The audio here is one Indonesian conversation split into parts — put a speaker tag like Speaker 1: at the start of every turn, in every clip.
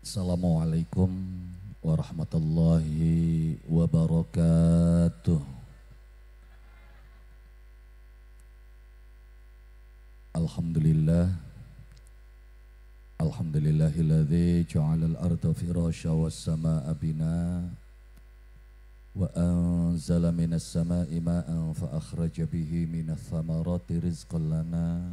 Speaker 1: Assalamualaikum warahmatullahi wabarakatuh. Alhamdulillah. Alhamdulillahilladzi ja'ala al-ardha firasha was-samaa'a binaa wa anzala minas samaa'i maa'an fa akhraja bihi minath thamarati rizqan lana.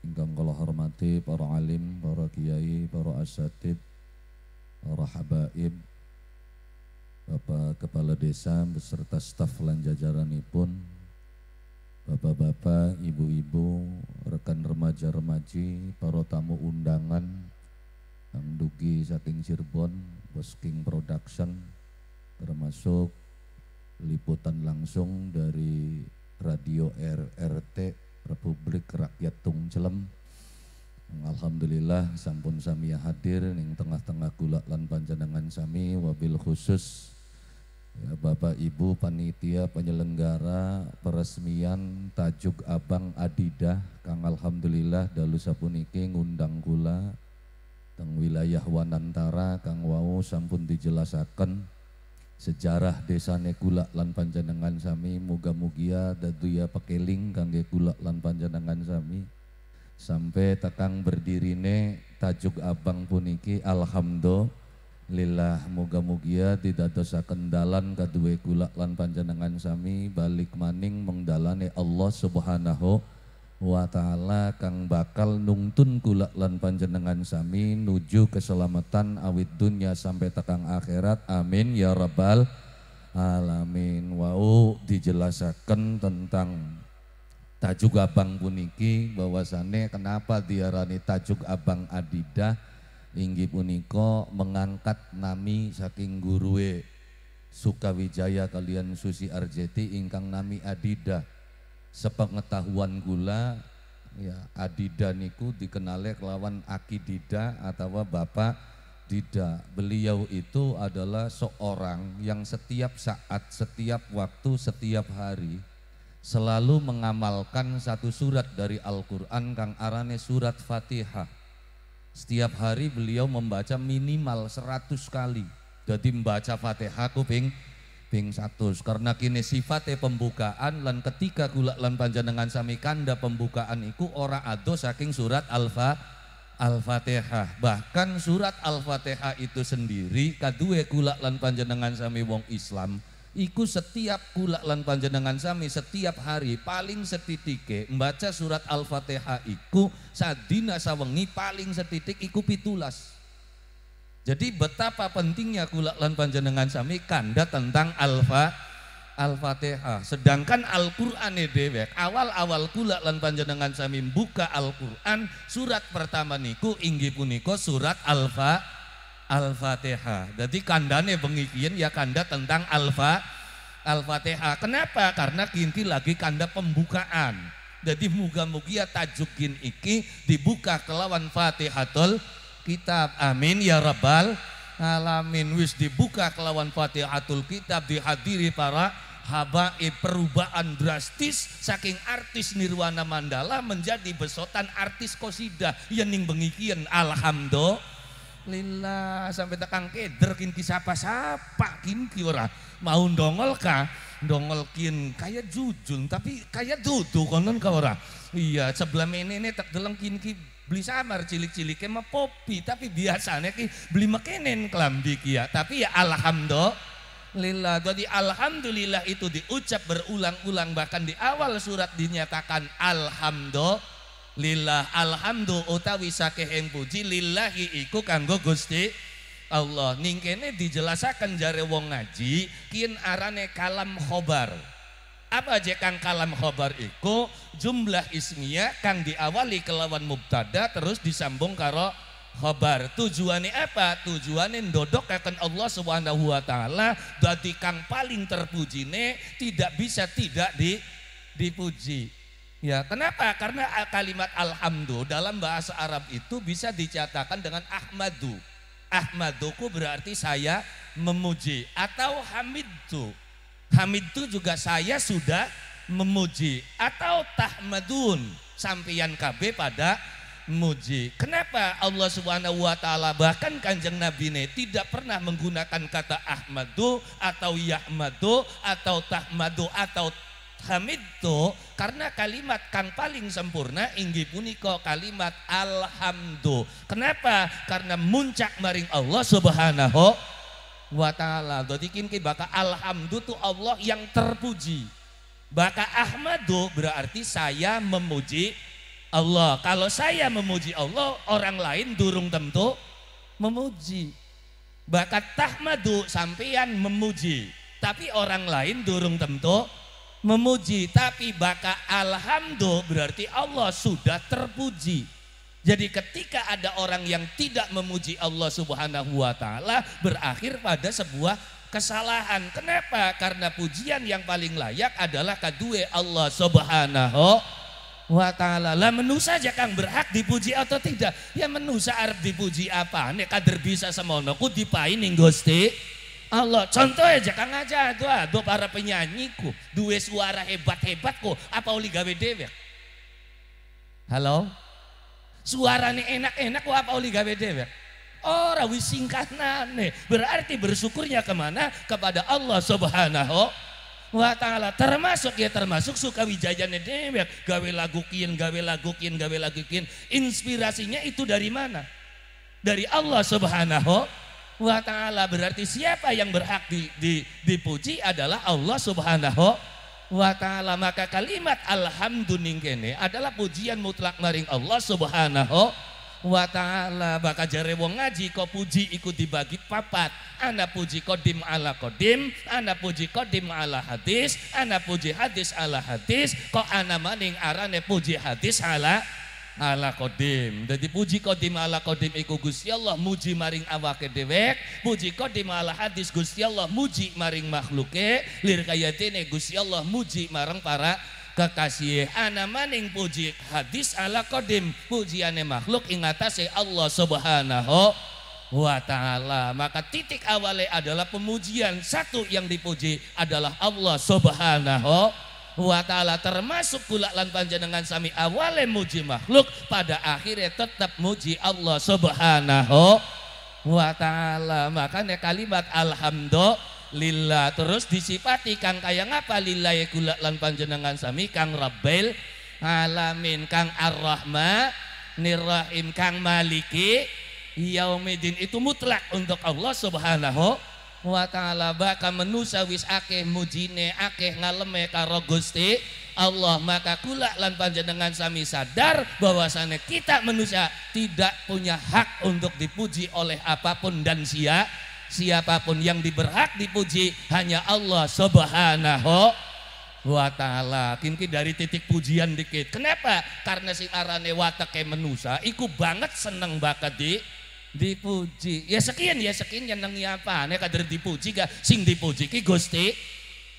Speaker 1: ingkang kula hormati para alim, para kiai, para asatid, para habaib, Bapak Kepala Desa beserta staf lan jajaranipun, Bapak-bapak, ibu-ibu, rekan remaja-remaji, para tamu undangan, yang Dugi saking Cirebon, Bosking Production, termasuk liputan langsung dari Radio RRT Republik Rakyat Tungcelem. Hmm, alhamdulillah sampun sami hadir ning tengah-tengah gulat lan panjenengan sami wabil khusus ya, Bapak Ibu panitia penyelenggara peresmian Tajuk Abang Adidah Kang Alhamdulillah dalu sapuniki ngundang kula teng wilayah Wanantara Kang Wau sampun dijelasaken sejarah desa nekula lan panjenengan sami muga-mugia daduya pakeling kangge kula lan panjenengan sami sampai berdiri berdirine tajuk abang puniki alhamdulillah muga-mugia tidak dosa kendalan kaduwe kula lan panjenengan sami balik maning mengdalane Allah subhanahu wa ta'ala kang bakal nungtun kula lan panjenengan sami nuju keselamatan awit dunya sampai tekang akhirat amin ya rabbal alamin wau dijelasaken tentang tajuk abang puniki bahwasane kenapa diarani tajuk abang adidah inggi puniko mengangkat nami saking gurue Sukawijaya kalian Susi Arjeti ingkang nami Adidah sepengetahuan gula ya Adida niku dikenalnya lawan Aki Dida atau Bapak Dida. Beliau itu adalah seorang yang setiap saat, setiap waktu, setiap hari selalu mengamalkan satu surat dari Al-Quran Kang Arane surat Fatihah. Setiap hari beliau membaca minimal 100 kali. Jadi membaca Fatihah kuping ping satu karena kini sifatnya pembukaan lan ketika gula lan panjenengan sami kanda pembukaan iku ora ado saking surat alfa Al-Fatihah bahkan surat Al-Fatihah itu sendiri kadue gula lan panjenengan sami wong Islam iku setiap gula lan panjenengan sami setiap hari paling setitike membaca surat Al-Fatihah iku sadina sawengi paling setitik iku pitulas jadi betapa pentingnya kulak lan panjenengan sami kanda tentang alfa Al-Fatihah. Sedangkan Al-Qur'an dewek awal-awal kulak lan panjenengan sami buka Al-Qur'an surat pertama niku inggi punika surat Alfa Al-Fatihah. Jadi kandane pengikian ya kanda tentang alfa Al-Fatihah. Kenapa? Karena kinti lagi kanda pembukaan. Jadi muga-mugia ya tajukin iki dibuka kelawan Fatihatul kitab. Amin ya rabbal alamin. Wis dibuka kelawan Fatihatul Kitab dihadiri para habaib perubahan drastis saking artis Nirwana Mandala menjadi besotan artis kosida yening bengikian alhamdulillah lillah sampai tekan keder kinki sapa-sapa kinki ora mau dongol ka dongol kin kayak jujun tapi kayak dudu konon ka ora iya sebelah ini tak deleng kinki beli samar cilik cilik mah popi tapi biasanya ki beli makanan kelambi ya tapi ya alhamdulillah Lillah. Jadi alhamdulillah itu diucap berulang-ulang bahkan di awal surat dinyatakan alhamdulillah lillah alhamdu utawi sakeh puji lillahi iku kanggo Gusti Allah Ningkene dijelasakan jare wong ngaji kin arane kalam khobar apa aja kang kalam khobar iku jumlah ismiyah kang diawali kelawan mubtada terus disambung karo khobar tujuannya apa tujuannya ndodok akan Allah subhanahu wa ta'ala dati kang paling terpujine tidak bisa tidak di dipuji Ya, kenapa? Karena kalimat alhamdu dalam bahasa Arab itu bisa dicatatkan dengan ahmadu. Ahmaduku berarti saya memuji atau hamidtu. Hamidtu juga saya sudah memuji atau tahmadun sampian KB pada muji. Kenapa Allah Subhanahu wa taala bahkan Kanjeng Nabi ne tidak pernah menggunakan kata ahmadu atau yahmadu atau tahmadu atau hamidtu karena kalimat kang paling sempurna inggih punika kalimat alhamdu. Kenapa? Karena muncak maring Allah Subhanahu wa taala. Dadi kini baka alhamdu tu Allah yang terpuji. Baka ahmadu berarti saya memuji Allah. Kalau saya memuji Allah, orang lain durung tentu memuji. Baka tahmadu sampean memuji, tapi orang lain durung tentu memuji tapi baka alhamdulillah berarti Allah sudah terpuji jadi ketika ada orang yang tidak memuji Allah subhanahu wa ta'ala berakhir pada sebuah kesalahan kenapa? karena pujian yang paling layak adalah kedua Allah subhanahu wa ta'ala lah menu saja kang berhak dipuji atau tidak ya menu arep dipuji apa ini kader bisa semono ku dipain gusti Allah contoh aja kang aja dua dua para penyanyiku dua suara hebat-hebat kok apa oli gawe dewe halo suaranya enak-enak kok apa oli gawe dewe Ora wis berarti bersyukurnya kemana kepada Allah subhanahu wa ta'ala termasuk ya termasuk suka wijayane dewe gawe lagu kian gawe lagu kian gawe lagu kian inspirasinya itu dari mana dari Allah subhanahu wa ta'ala. Berarti siapa yang berhak di, di, dipuji adalah Allah subhanahu wa ta'ala. Maka kalimat alhamdulillah adalah pujian mutlak maring Allah subhanahu wa ta'ala. Maka jare wong ngaji kok puji ikut dibagi papat. anak puji kodim ala kodim, anak puji kodim ala hadis, anak puji hadis ala hadis, kok anak maning arane puji hadis ala hadis ala kodim jadi puji kodim ala kodim iku Gusti Allah muji maring awake dewek puji kodim ala hadis Gusti Allah muji maring makhluke lir kayatine Gusti Allah muji marang para kekasih ana maning puji hadis ala kodim pujiane makhluk ingatase Allah subhanahu wa ta'ala maka titik awalnya adalah pemujian satu yang dipuji adalah Allah subhanahu wa ta'ala termasuk pula lan panjenengan sami awale muji makhluk pada akhirnya tetap muji Allah subhanahu wa ta'ala makanya kalimat alhamdulillah terus disipati kang kaya ngapa lillahi kula lan panjenengan sami kang rabbil alamin kang ar rahma nirrahim kang maliki yaumidin itu mutlak untuk Allah subhanahu wa ta'ala baka menusa wis akeh mujine akeh ngaleme karo Gusti Allah maka kula lan panjenengan sami sadar bahwasane kita manusia tidak punya hak untuk dipuji oleh apapun dan sia siapapun yang diberhak dipuji hanya Allah subhanahu wa ta'ala kinki dari titik pujian dikit kenapa karena si arane watake manusia iku banget seneng bakat di dipuji ya sekian ya sekian yang ya nengi ya apa nih ya, kader dipuji gak sing dipuji ki gusti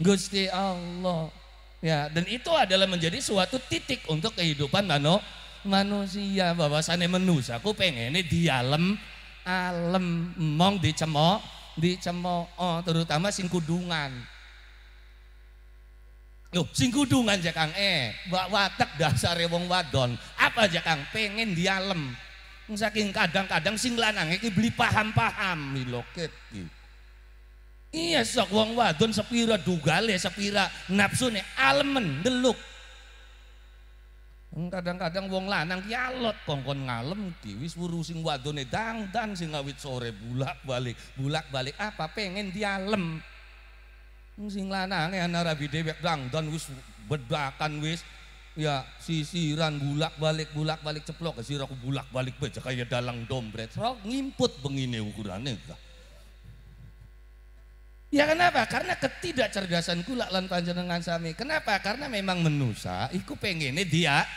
Speaker 1: gusti Allah ya dan itu adalah menjadi suatu titik untuk kehidupan mano manusia bahwasannya manusia aku pengen ini di alam alam mong dicemok dicemok oh, terutama sing kudungan Yo, sing kudungan jakang eh, mbak watak dasar wong wadon. Apa jakang pengen di alam Saking kadang-kadang sing lanang iki beli paham-paham loket iki. Iya sok wong wadon sepira dugale sepira nafsune almen deluk. Kadang-kadang wong lanang ki alot kongkon ngalem ki wis wuru sing wadone dangdan sing ngawit sore bulak-balik bulak-balik apa pengen dialem. Sing lanange ana rabi dewek dangdan wis bedakan wis ya sisiran bulak balik bulak balik ceplok ke aku bulak balik baca kayak dalang dompet Rok ngimput begini ukurannya Ya kenapa? Karena ketidakcerdasan kula lan panjenengan sami. Kenapa? Karena memang menusa iku pengennya dia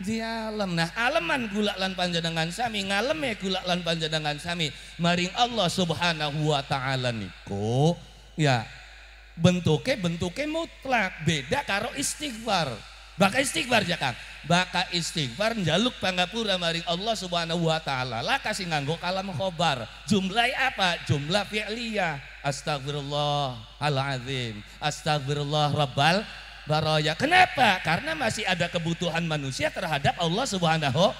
Speaker 1: di alam. Nah, aleman kula lan panjenengan sami, ngaleme kula lan panjenengan sami maring Allah Subhanahu wa taala niku ya bentuknya bentuknya mutlak beda karo istighfar Baka istighfar ya Kang. Baka istighfar njaluk pangapura maring Allah Subhanahu wa taala. Lah kasih nganggo kalam khobar. Jumlah apa? Jumlah fi'liyah. Astagfirullah al-azim. Astagfirullah rabbal baraya. Kenapa? Karena masih ada kebutuhan manusia terhadap Allah Subhanahu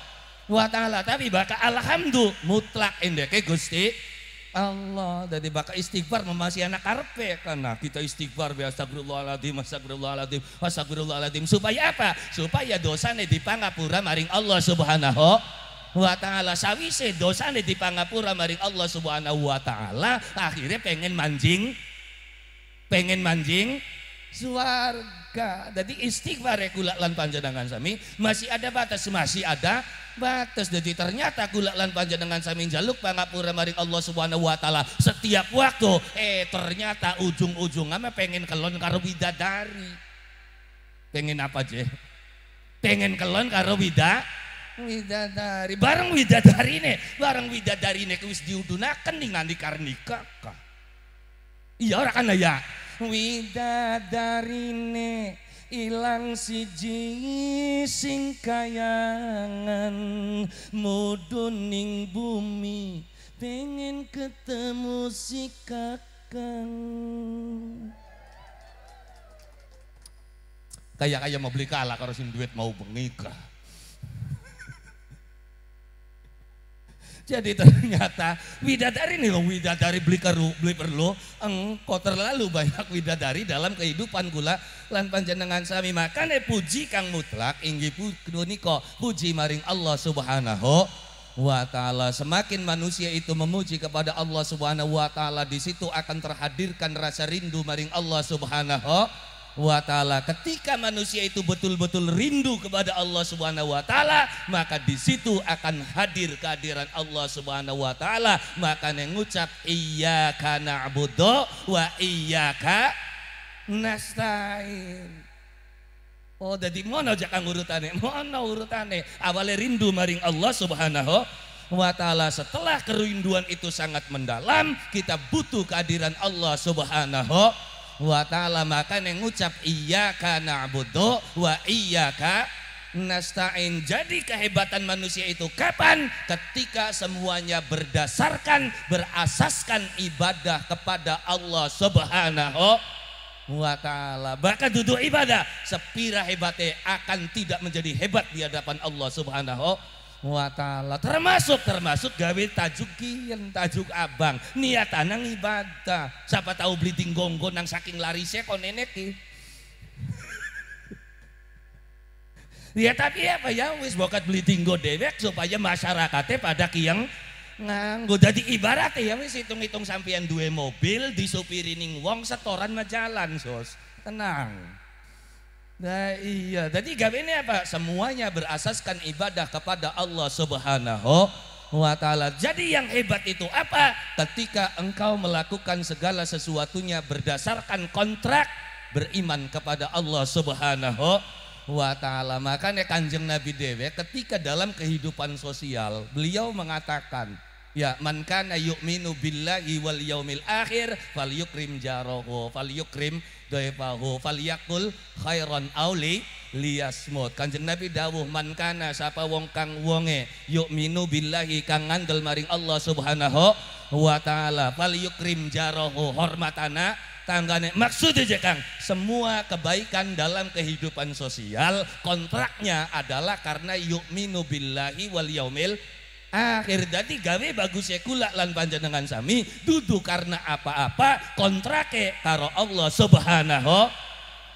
Speaker 1: wa taala. Tapi baka alhamdu mutlak endeke Gusti Allah dari bakal istighfar memasih anak karpe karena kita istighfar bi masa astagfirullahaladzim astagfirullahaladzim supaya apa supaya dosa di dipangapura maring Allah subhanahu wa ta'ala sawise di dipangapura maring Allah subhanahu wa ta'ala akhirnya pengen manjing pengen manjing suarga jadi istighfar ya, kula lan panjenangan sami masih ada batas masih ada batas jadi ternyata gula lan panjenengan samin jaluk pangapura maring Allah subhanahu wa ta'ala setiap waktu eh ternyata ujung ujungnya ama pengen kelon karo bidadari pengen apa je pengen kelon karo wida widadari bareng widadari ini bareng widadari ini kuis diudunakan nih nganti karnika iya orang kan ya widadari ini ilang siji sing kayangan muduning bumi pengen ketemu si kakang kayak kayak mau beli kalah kalau sing duit mau bengikah Jadi ternyata widadari nih loh, widadari beli keru, beli perlu, engkau terlalu banyak widadari dalam kehidupan gula lan panjenengan sami makan eh puji kang mutlak inggi puniko puji maring Allah Subhanahu wa taala. Semakin manusia itu memuji kepada Allah Subhanahu wa taala, di situ akan terhadirkan rasa rindu maring Allah Subhanahu wa taala. Ketika manusia itu betul-betul rindu kepada Allah Subhanahu wa taala, maka di situ akan hadir kehadiran Allah Subhanahu wa taala. Maka yang ngucap iyyaka na'budu wa iyyaka nasta'in. Oh, jadi mana jangan urutane, mana urutane. Awalnya rindu maring Allah subhanahu wa ta'ala. Setelah kerinduan itu sangat mendalam, kita butuh kehadiran Allah subhanahu wa ta'ala maka yang ngucap iyyaka na'budu wa iyyaka nasta'in. Jadi kehebatan manusia itu kapan? Ketika semuanya berdasarkan berasaskan ibadah kepada Allah Subhanahu wa ta'ala. Bahkan duduk ibadah sepira hebatnya akan tidak menjadi hebat di hadapan Allah Subhanahu wa wa taala termasuk termasuk gawe tajuk kian tajuk abang niat anang ibadah siapa tahu beli tinggonggo nang saking larisnya kon nenek ya tapi apa ya wis bokat beli tinggo dewek supaya masyarakatnya pada kiang nganggo jadi ibarat ya wis hitung-hitung sampean duwe mobil disupirining wong setoran majalan sos tenang Nah iya, jadi gawe ini apa? Semuanya berasaskan ibadah kepada Allah subhanahu wa ta'ala. Jadi yang hebat itu apa? Ketika engkau melakukan segala sesuatunya berdasarkan kontrak beriman kepada Allah subhanahu wa ta'ala. maka Makanya kanjeng Nabi Dewe ketika dalam kehidupan sosial beliau mengatakan Ya man kana yu'minu billahi wal yaumil akhir falyukrim jarahu falyukrim dhaifahu falyakul khairan auli liyasmut kanjeng nabi dawuh man kana sapa wong kang wonge yuk minu billahi kang ngandel maring Allah subhanahu wa taala fal yukrim jarahu hormatana tanggane maksudnya je kang semua kebaikan dalam kehidupan sosial kontraknya adalah karena yuk minu billahi wal yaumil akhir dadi gawe bagus ya kula lan panjenengan sami dudu karena apa-apa kontrake karo Allah subhanahu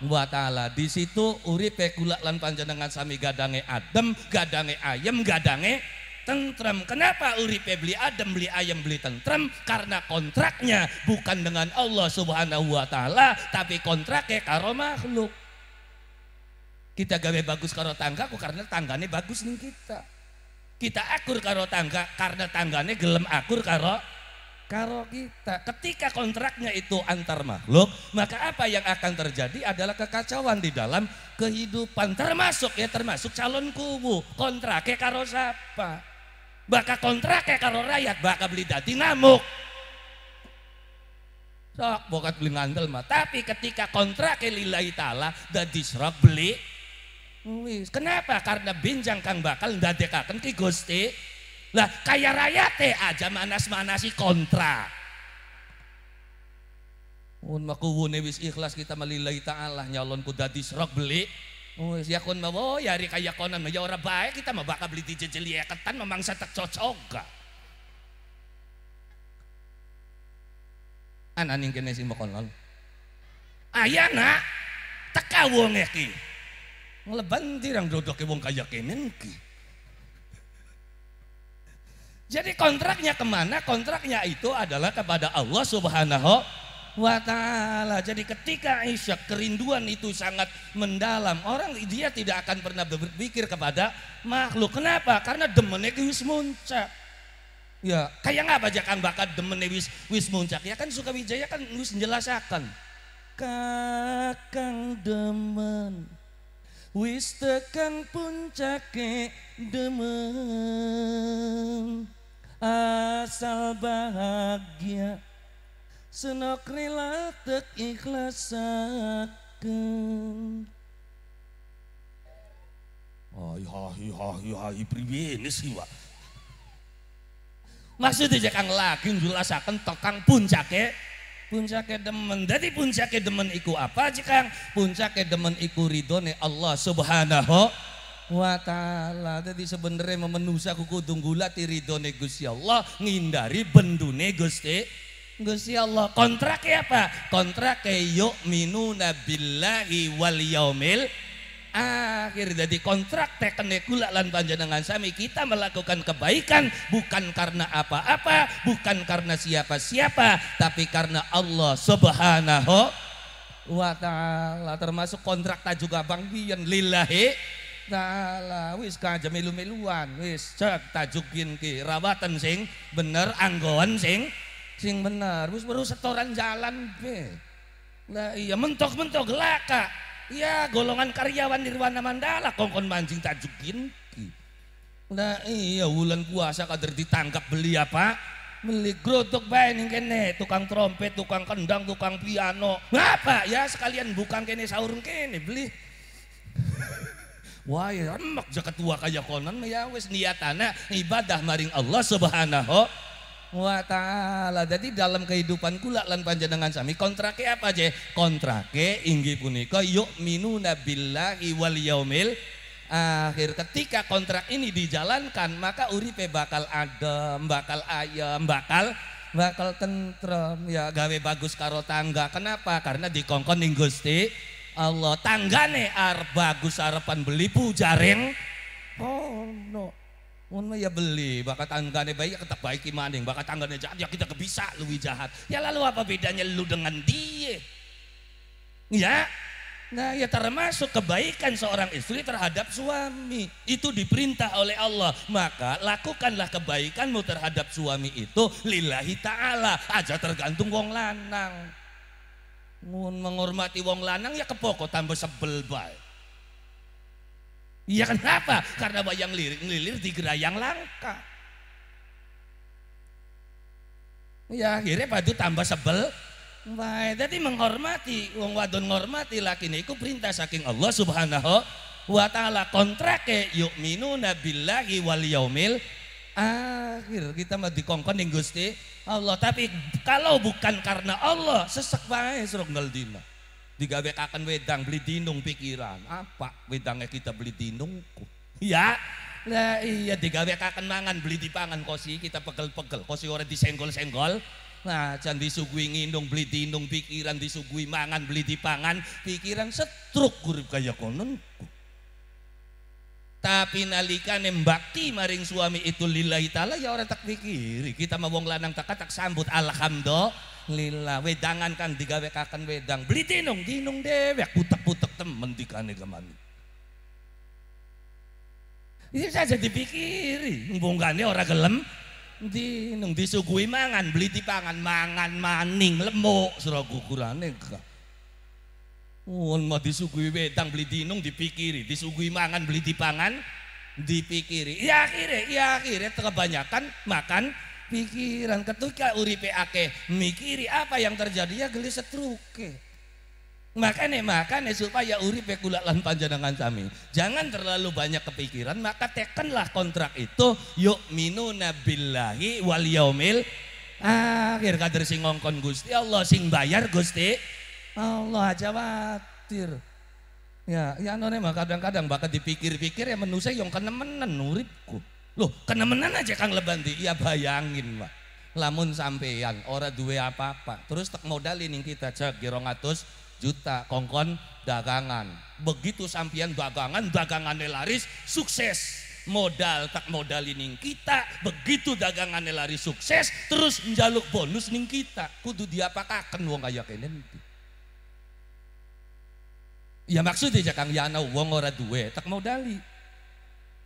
Speaker 1: wa ta'ala di situ uripe kula lan panjenengan sami gadange adem gadange ayam gadange tentrem. Kenapa uripe beli adem, beli ayam, beli tentrem? Karena kontraknya bukan dengan Allah Subhanahu wa taala, tapi kontraknya karo makhluk. Kita gawe bagus karo kok karena tangganya bagus nih kita kita akur karo tangga karena tangganya gelem akur karo karo kita. Ketika kontraknya itu antar makhluk, maka apa yang akan terjadi adalah kekacauan di dalam kehidupan. Termasuk ya termasuk calon kubu, kontraknya karo siapa? bakal kontraknya karo rakyat, Maka beli dati namuk. Sok bokat beli ngandel mah. Tapi ketika kontraknya lillahi ta'ala, dan disrok beli Wis, kenapa? Karena binjang kang bakal ndadekaken ki Gusti. Lah kaya raya teh aja manas-manasi kontra. maku makuwune wis ikhlas kita melilai ta'ala nyalon ku dadi serok beli. Wis ya kon mawo oh, ya ri kaya konan ya ora bae kita mah bakal beli dijejel ya ketan memangsa tak cocok. Anak ning kene sing mokon lon. Ayana ah, teka wong iki. Ngeleban tirang dodok wong kaya kemenki. Jadi kontraknya kemana? Kontraknya itu adalah kepada Allah subhanahu wa ta'ala. Jadi ketika isyak kerinduan itu sangat mendalam. Orang dia tidak akan pernah berpikir kepada makhluk. Kenapa? Karena demennya wis muncak. Ya, kayak nggak kan bakat demennya wis, wis muncak. Ya kan suka wijaya kan wis menjelasakan. Kakang demen Wis tekan puncake demen, Asal bahagia Senok rela tek ikhlasaken Hai ah, iya, iya, hai iya, hai hai priwe ini sih wak Maksudnya jangan lagi jelasakan tekan puncake Puncak kedemen, jadi puncak kedemen iku apa kang? Puncak kedemen iku ridone Allah subhanahu wa ta'ala jadi sebenarnya memenusa kuku tunggula tiridone Gusti Allah ngindari bendune Gusti Gusti Allah kontraknya apa Kontraknya yuk minuna billahi wal yaumil akhir jadi kontrak tekene kula lan panjenengan sami kita melakukan kebaikan bukan karena apa-apa bukan karena siapa-siapa tapi karena Allah subhanahu wa ta'ala termasuk kontrak juga bang biyen lillahi ta'ala wis kaja melu-meluan wis cek tajuk ki rawatan sing bener anggoan sing sing bener wis baru setoran jalan be nah iya mentok-mentok laka Iya golongan karyawan Nirwana Mandala kongkon mancing tajukin. Nah iya bulan puasa kader ditangkap beli apa? Beli grotok bae ning kene, tukang trompet, tukang kendang, tukang piano. Ngapa ya sekalian bukan kene sahur kene beli. Wah, ya emak tua kaya konon ya wis niatana ibadah maring Allah Subhanahu wa ta'ala. Jadi dalam kehidupan kula lan panjenengan sami kontrake apa aja? Kontrake inggi punika minu nabilahi wal yaumil akhir ketika kontrak ini dijalankan maka uripe bakal adem bakal ayam bakal bakal tentrem ya gawe bagus karo tangga kenapa karena dikongkon ning Gusti Allah tanggane ar bagus arepan beli pujaring oh no Ono ya beli, bakat tanggane baik ya kita baiki maning, bakat tanggane jahat ya kita kebisa lebih jahat. Ya lalu apa bedanya lu dengan dia? Ya, nah ya termasuk kebaikan seorang istri terhadap suami. Itu diperintah oleh Allah. Maka lakukanlah kebaikanmu terhadap suami itu lillahi ta'ala. Aja tergantung wong lanang. Mun menghormati wong lanang ya kepoko tambah sebel baik. Iya kenapa? Karena wayang ngelilir di gerayang langka. Ya akhirnya padu tambah sebel. Baik, jadi menghormati, wong wadon menghormati laki niku perintah saking Allah Subhanahu wa taala kontrake yuk minu nabilahi wal yaumil akhir kita mau dikongkon yang Gusti Allah tapi kalau bukan karena Allah sesek wae suruh dina digawe kakan wedang beli dinung pikiran. Apa wedangnya kita beli blidinungku? Ya, lah iya digawe kakan mangan beli dipangan kosi kita pegel-pegel, kosi orang disenggol-senggol. Nah, jangan disugui nginung beli dinung pikiran disugui mangan beli dipangan, pikiran setruk kurip kaya kononku. Tapi nalika nembakti maring suami itu lillahi taala ya orang tak pikir Kita mau wong lanang tak tak sambut alhamdulillah lila wedangan kan digawe kakan wedang beli tinung dinung dewek putek-putek temen kane kemana iya, ini saja dipikiri mbongkane orang gelem dinung disuguhi mangan beli dipangan mangan maning lemuk surah gukurane Wong oh, mau disuguhi wedang beli dinung dipikiri, disuguhi mangan beli dipangan dipikiri. Ya akhirnya, ya akhirnya kebanyakan makan pikiran ketika Uri akeh mikiri apa yang terjadi ya geli setruke makanya makanya supaya Uri kula lan panjenengan sami jangan terlalu banyak kepikiran maka tekanlah kontrak itu yuk minu nabilahi wal yaumil akhir kader sing ngongkon Gusti Allah sing bayar Gusti Allah aja watir ya ya nore kadang-kadang bakal dipikir-pikir ya menusai yang kena uripku Loh, kenemenan aja Kang Lebanti. Ya bayangin, Pak. Lamun sampeyan ora duwe apa-apa, terus tak modal ini kita cek 200 juta kongkon dagangan. Begitu sampeyan dagangan, dagangannya laris, sukses. Modal tak modal ini kita, begitu dagangannya laris sukses, terus menjaluk bonus ini kita. Kudu dia diapakaken wong kaya kene Ya maksudnya Kang Yana ya wong ora duwe tak modali.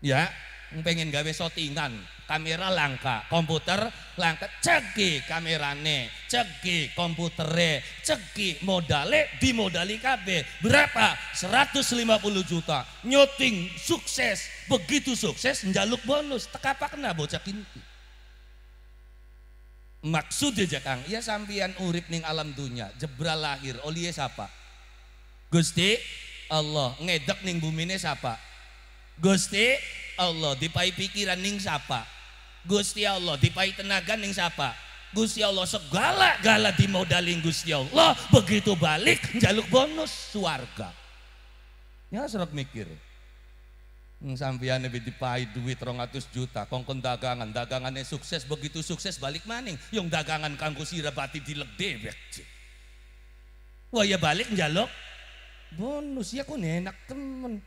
Speaker 1: Ya, pengen gawe shootingan kamera langka komputer langka cegi kamerane cegi komputere cegi modale dimodali KB berapa 150 juta nyuting sukses begitu sukses njaluk bonus tekapakna bocah kinti maksudnya jakang ya sambian urip ning alam dunia jebral lahir oleh siapa Gusti Allah ngedek ning bumi ini siapa Gusti Allah dipai pikiran ning sapa Gusti Allah dipai tenaga ning sapa Gusti Allah segala gala dimodalin Gusti Allah begitu balik jaluk bonus suarga ya serap mikir Sampian lebih dipai duit 200 juta kongkon dagangan dagangannya sukses begitu sukses balik maning yang dagangan kanggo sirabati dilegdebek wah ya balik njaluk bonus ya kok enak temen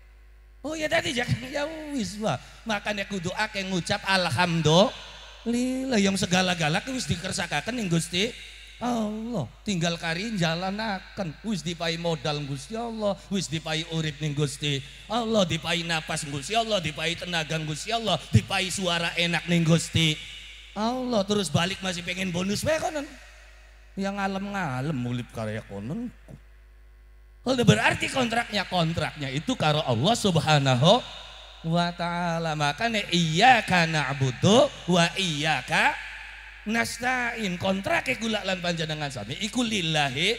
Speaker 1: Oh ya tadi jak ya wis wah. Makanya kudu kayak ngucap alhamdulillah yang segala galak wis dikersakakan yang Gusti Allah. Tinggal karin jalan akan Wis dipai modal Gusti Allah, wis dipai urip nih Gusti Allah, dipai napas Gusti Allah, dipai tenaga Gusti Allah, dipai suara enak nih Gusti Allah. Terus balik masih pengen bonus wae konon. Yang ngalem-ngalem mulip karya konon. Kalau berarti kontraknya kontraknya itu karo Allah Subhanahu wa taala. Makanya iya kana abudu wa iya ka nastain kontraknya gula lan panjenengan sami iku lillahi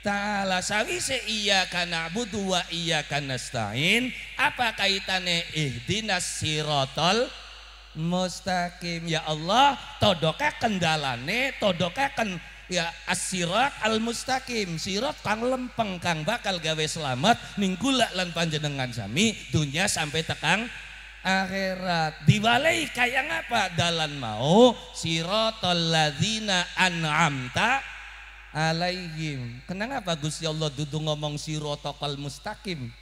Speaker 1: taala sawise iya kana abudu wa iya kana nastain apa kaitannya ihdinas sirotol mustaqim ya Allah todoka kendalane todoka kendalane ya asirat as al mustaqim sirat kang lempeng kang bakal gawe selamat ninggula lan panjenengan sami dunia sampai tekang akhirat dibalai kayak ngapa dalan mau sirat al ladina an'amta alaihim kenapa Gusti Allah duduk ngomong al mustaqim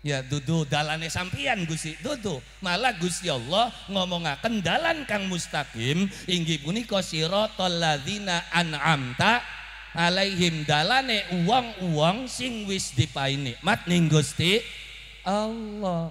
Speaker 1: Ya dudu dalane sampian Gusti dudu malah Gusti Allah ngomongaken dalan kang mustaqim inggih punika siratal ladzina an'amta alaihim dalane uang-uang sing wis dipaini nikmat ning Gusti Allah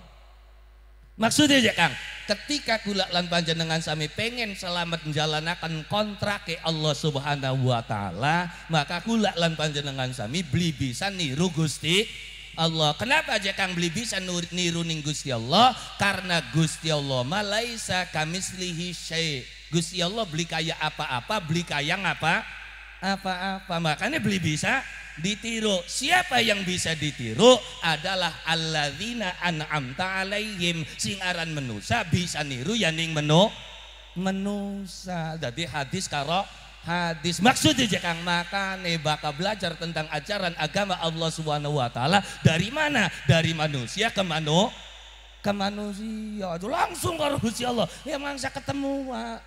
Speaker 1: maksudnya ya Kang ketika kula lan panjenengan sami pengen selamat menjalankan kontrak ke Allah Subhanahu wa taala maka kula lan panjenengan sami beli bisa niru Gusti Allah. Kenapa aja Kang beli bisa niru ning Gusti Allah? Karena Gusti Allah malaisa kamislihi syai. Gusti Allah beli kaya apa-apa, beli kaya ngapa? Apa-apa. Makanya beli bisa ditiru. Siapa yang bisa ditiru adalah alladzina an'amta alaihim. Sing aran menusa bisa niru yang ning menu menusa. Jadi hadis karo hadis. Maksudnya jangan makan, bakal belajar tentang ajaran agama Allah Subhanahu wa taala dari mana? Dari manusia ke mana? ke manusia. Aduh, langsung ke Gusti Allah. Ya mangsa ketemu, Pak.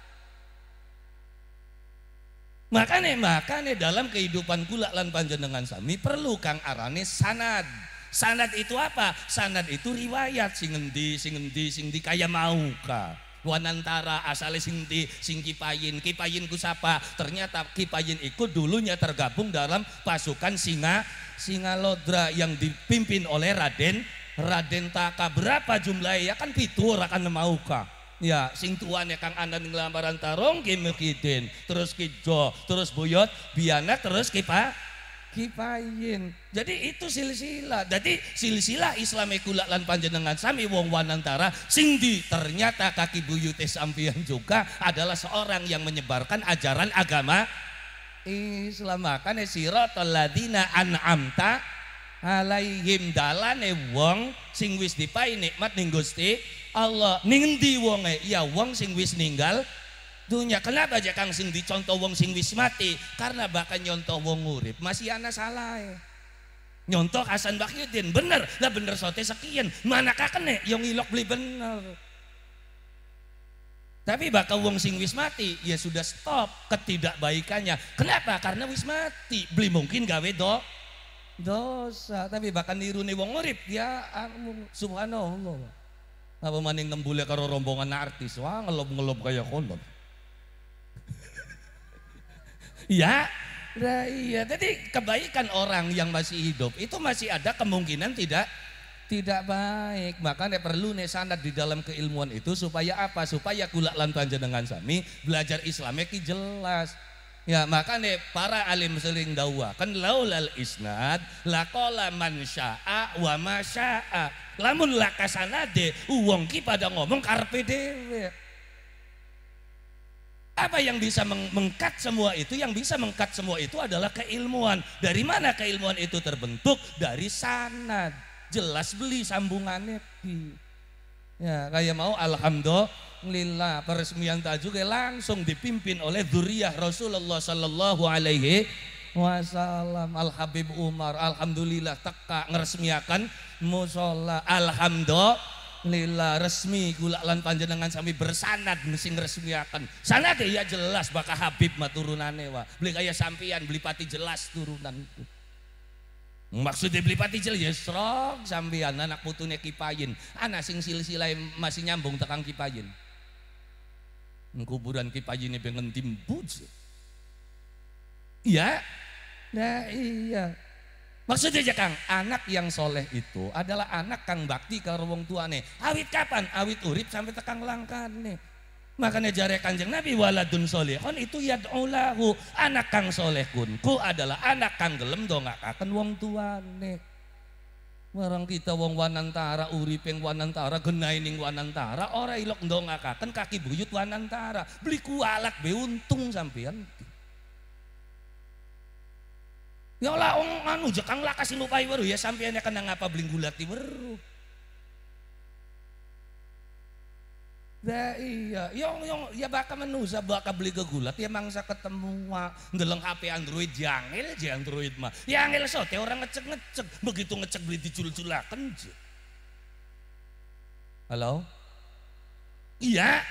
Speaker 1: Makanya, makanya dalam kehidupan kula lan panjenengan sami perlu kang arane sanad. Sanad itu apa? Sanad itu riwayat sing endi, sing endi, sing kaya mau kah. Wanantara asale sinti sing Kipayin. Kipayin ku sapa? Ternyata Kipayin ikut dulunya tergabung dalam pasukan singa singa lodra yang dipimpin oleh Raden Raden Taka. Berapa jumlahnya? Ya kan pitu akan memauka Ya, sing tuan ya Kang Andan ngelamaran tarung Ki Mekidin, terus Ki terus Buyot, Biana, terus Kipa, kipayin. Jadi itu silsilah. Jadi silsilah Islam kula lan panjenengan sami wong wanantara sing ternyata kaki buyute sampian juga adalah seorang yang menyebarkan ajaran agama Islam. Makan siratal ladina an'amta alaihim dalane wong sing wis dipai nikmat ning Gusti Allah. Ning ndi wonge? Ya wong sing wis ninggal dunia kenapa aja kang sing dicontoh wong sing wis mati karena bahkan nyontoh wong urip masih anak salah ya nyontoh Hasan Bakhyudin bener lah bener sote sekian mana kene yang ilok beli bener tapi bakal wong sing wis mati, ya sudah stop ketidakbaikannya. Kenapa? Karena wis mati, beli mungkin gawe do dosa. Tapi bahkan niru nih wong urip, ya anu, subhanallah. Apa maning ngembule karo rombongan artis, wah ngelob-ngelob kayak kolom Ya, nah iya. Jadi kebaikan orang yang masih hidup itu masih ada kemungkinan tidak tidak baik. Maka ne perlu nih sanad di dalam keilmuan itu supaya apa? Supaya kula lan panjenengan sami belajar Islam. ki jelas. Ya maka nih para alim sering dawa kan laulal isnad lakola man sya'a wa ma Lamun lakasanade uwong ki pada ngomong karpe dewek. Apa yang bisa mengkat semua itu? Yang bisa mengkat semua itu adalah keilmuan. Dari mana keilmuan itu terbentuk? Dari sana Jelas beli sambungannya. Ya, kayak mau alhamdulillah peresmian tajuknya langsung dipimpin oleh dzurriah Rasulullah sallallahu alaihi wasallam Al Habib Umar alhamdulillah teka ngeresmiakan musola alhamdulillah Lila resmi gula panjenengan sami bersanad resmi akan Sanad ya jelas bakal Habib mah turunane wa. Beli kaya sampian beli pati jelas turunan itu. Maksudnya beli pati jelas ya strong sampian anak putunya kipayin. Anak sing silsilah masih nyambung tekang kipayin. Kuburan kipayinnya pengen timbuj ya Nah iya. Maksudnya aja Kang, anak yang soleh itu adalah anak Kang Bakti karo wong tuane. Awit kapan? Awit urip sampai tekang langkane. Makanya jare kanjeng Nabi waladun solehon itu yad'ulahu. Anak Kang soleh kunku adalah anak Kang gelem dongakaken wong tuane. Barang kita wong wanantara urip yang wanantara genaining wanantara ora ilok dong ndongakaken kaki buyut wanantara. Beli kualat beuntung untung sampean Ya Allah, ong anu jekang kasih lupa baru ya sampai ya kena ngapa beli di baru. Da iya, yong yong ya, ya, ya bakal menusa bakal beli ke gulat ya mangsa ketemu ngeleng HP Android jangil je Android mah. Ya so, te orang ngecek ngecek begitu ngecek beli dicul-culaken Halo? Iya.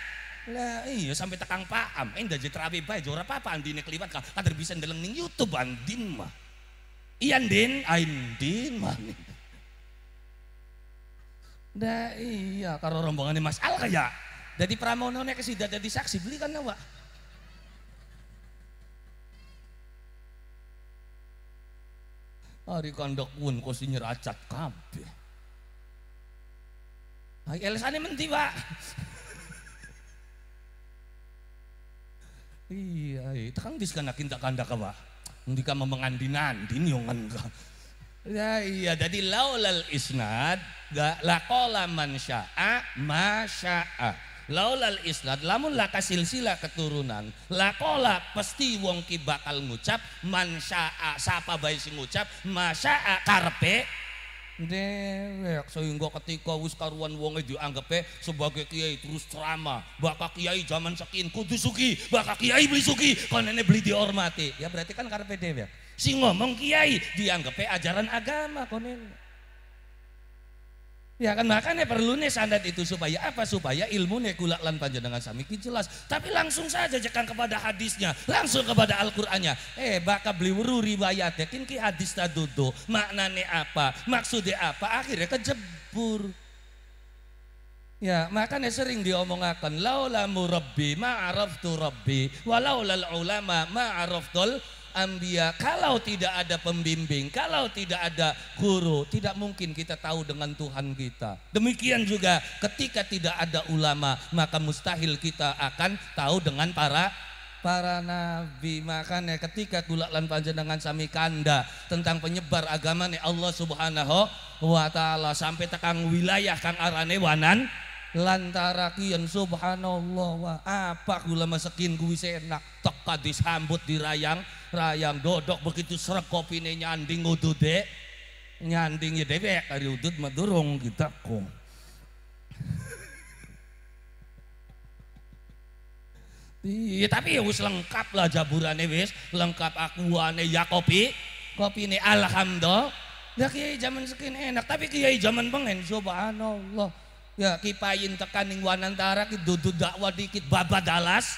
Speaker 1: Lah iya sampai tekang paham, endah jadi terapi baik, ora apa-apa andine kelipat kan kader bisa ndeleng YouTube andin mah. Ian din, ain din mana? Dah iya karo rombongan Mas Al kaya. Jadi pramono nek kesidat, jadi saksi beli kan nawa. Hari kandak pun kau racat kabeh. Hai elesane menti, Pak. iya, iya, tekan diskanakin tak kandak, wa. Hindi ka mamangandinan, yung ka. Ya, iya, jadi laulal isnad lakola man a ma a. Laulal isnad lamun laka silsila keturunan. Lakola pasti Wongki bakal ngucap man a, sapa bayi sing ngucap ma a, karpe dewek sehingga ketika wis karuan wonge dianggepe sebagai kiai terus ceramah bakal kiai zaman sekian kudu suki bakal kiai beli suki nenek beli dihormati ya berarti kan karepe dewek si ngomong kiai dianggepe ajaran agama konen Ya kan makanya perlu nih sandat itu supaya apa? Supaya ilmu nih kulak lan panjenengan samiki jelas. Tapi langsung saja jekan kepada hadisnya, langsung kepada Al-Qur'annya. Eh baka beli wuru riwayat ya kini hadis tadudo, maknane apa, maksudnya apa, akhirnya kejebur. Ya, makanya sering diomongakan Laulamu Rabbi, ma tu rabbi walaulal ulama ma ambia, kalau tidak ada pembimbing, kalau tidak ada guru, tidak mungkin kita tahu dengan Tuhan kita. Demikian juga ketika tidak ada ulama, maka mustahil kita akan tahu dengan para para nabi makanya ketika tulak lan panjenengan sami kanda tentang penyebar agama nih Allah subhanahu wa ta'ala sampai tekang wilayah kang arane wanan lantara kian subhanallah wa apa gula masakin kuwi senak teka disambut dirayang rayang dodok begitu serak kopi ini nyanding udut dek nyanding ya dek dari udut madurung kita kong Iya tapi ya wis lengkap lah jaburane wis lengkap akuane ya kopi kopi ini alhamdulillah ya kiai zaman sekin enak tapi kiai zaman pengen subhanallah ya kipain tekaning wanantara duduk dakwah dikit babadalas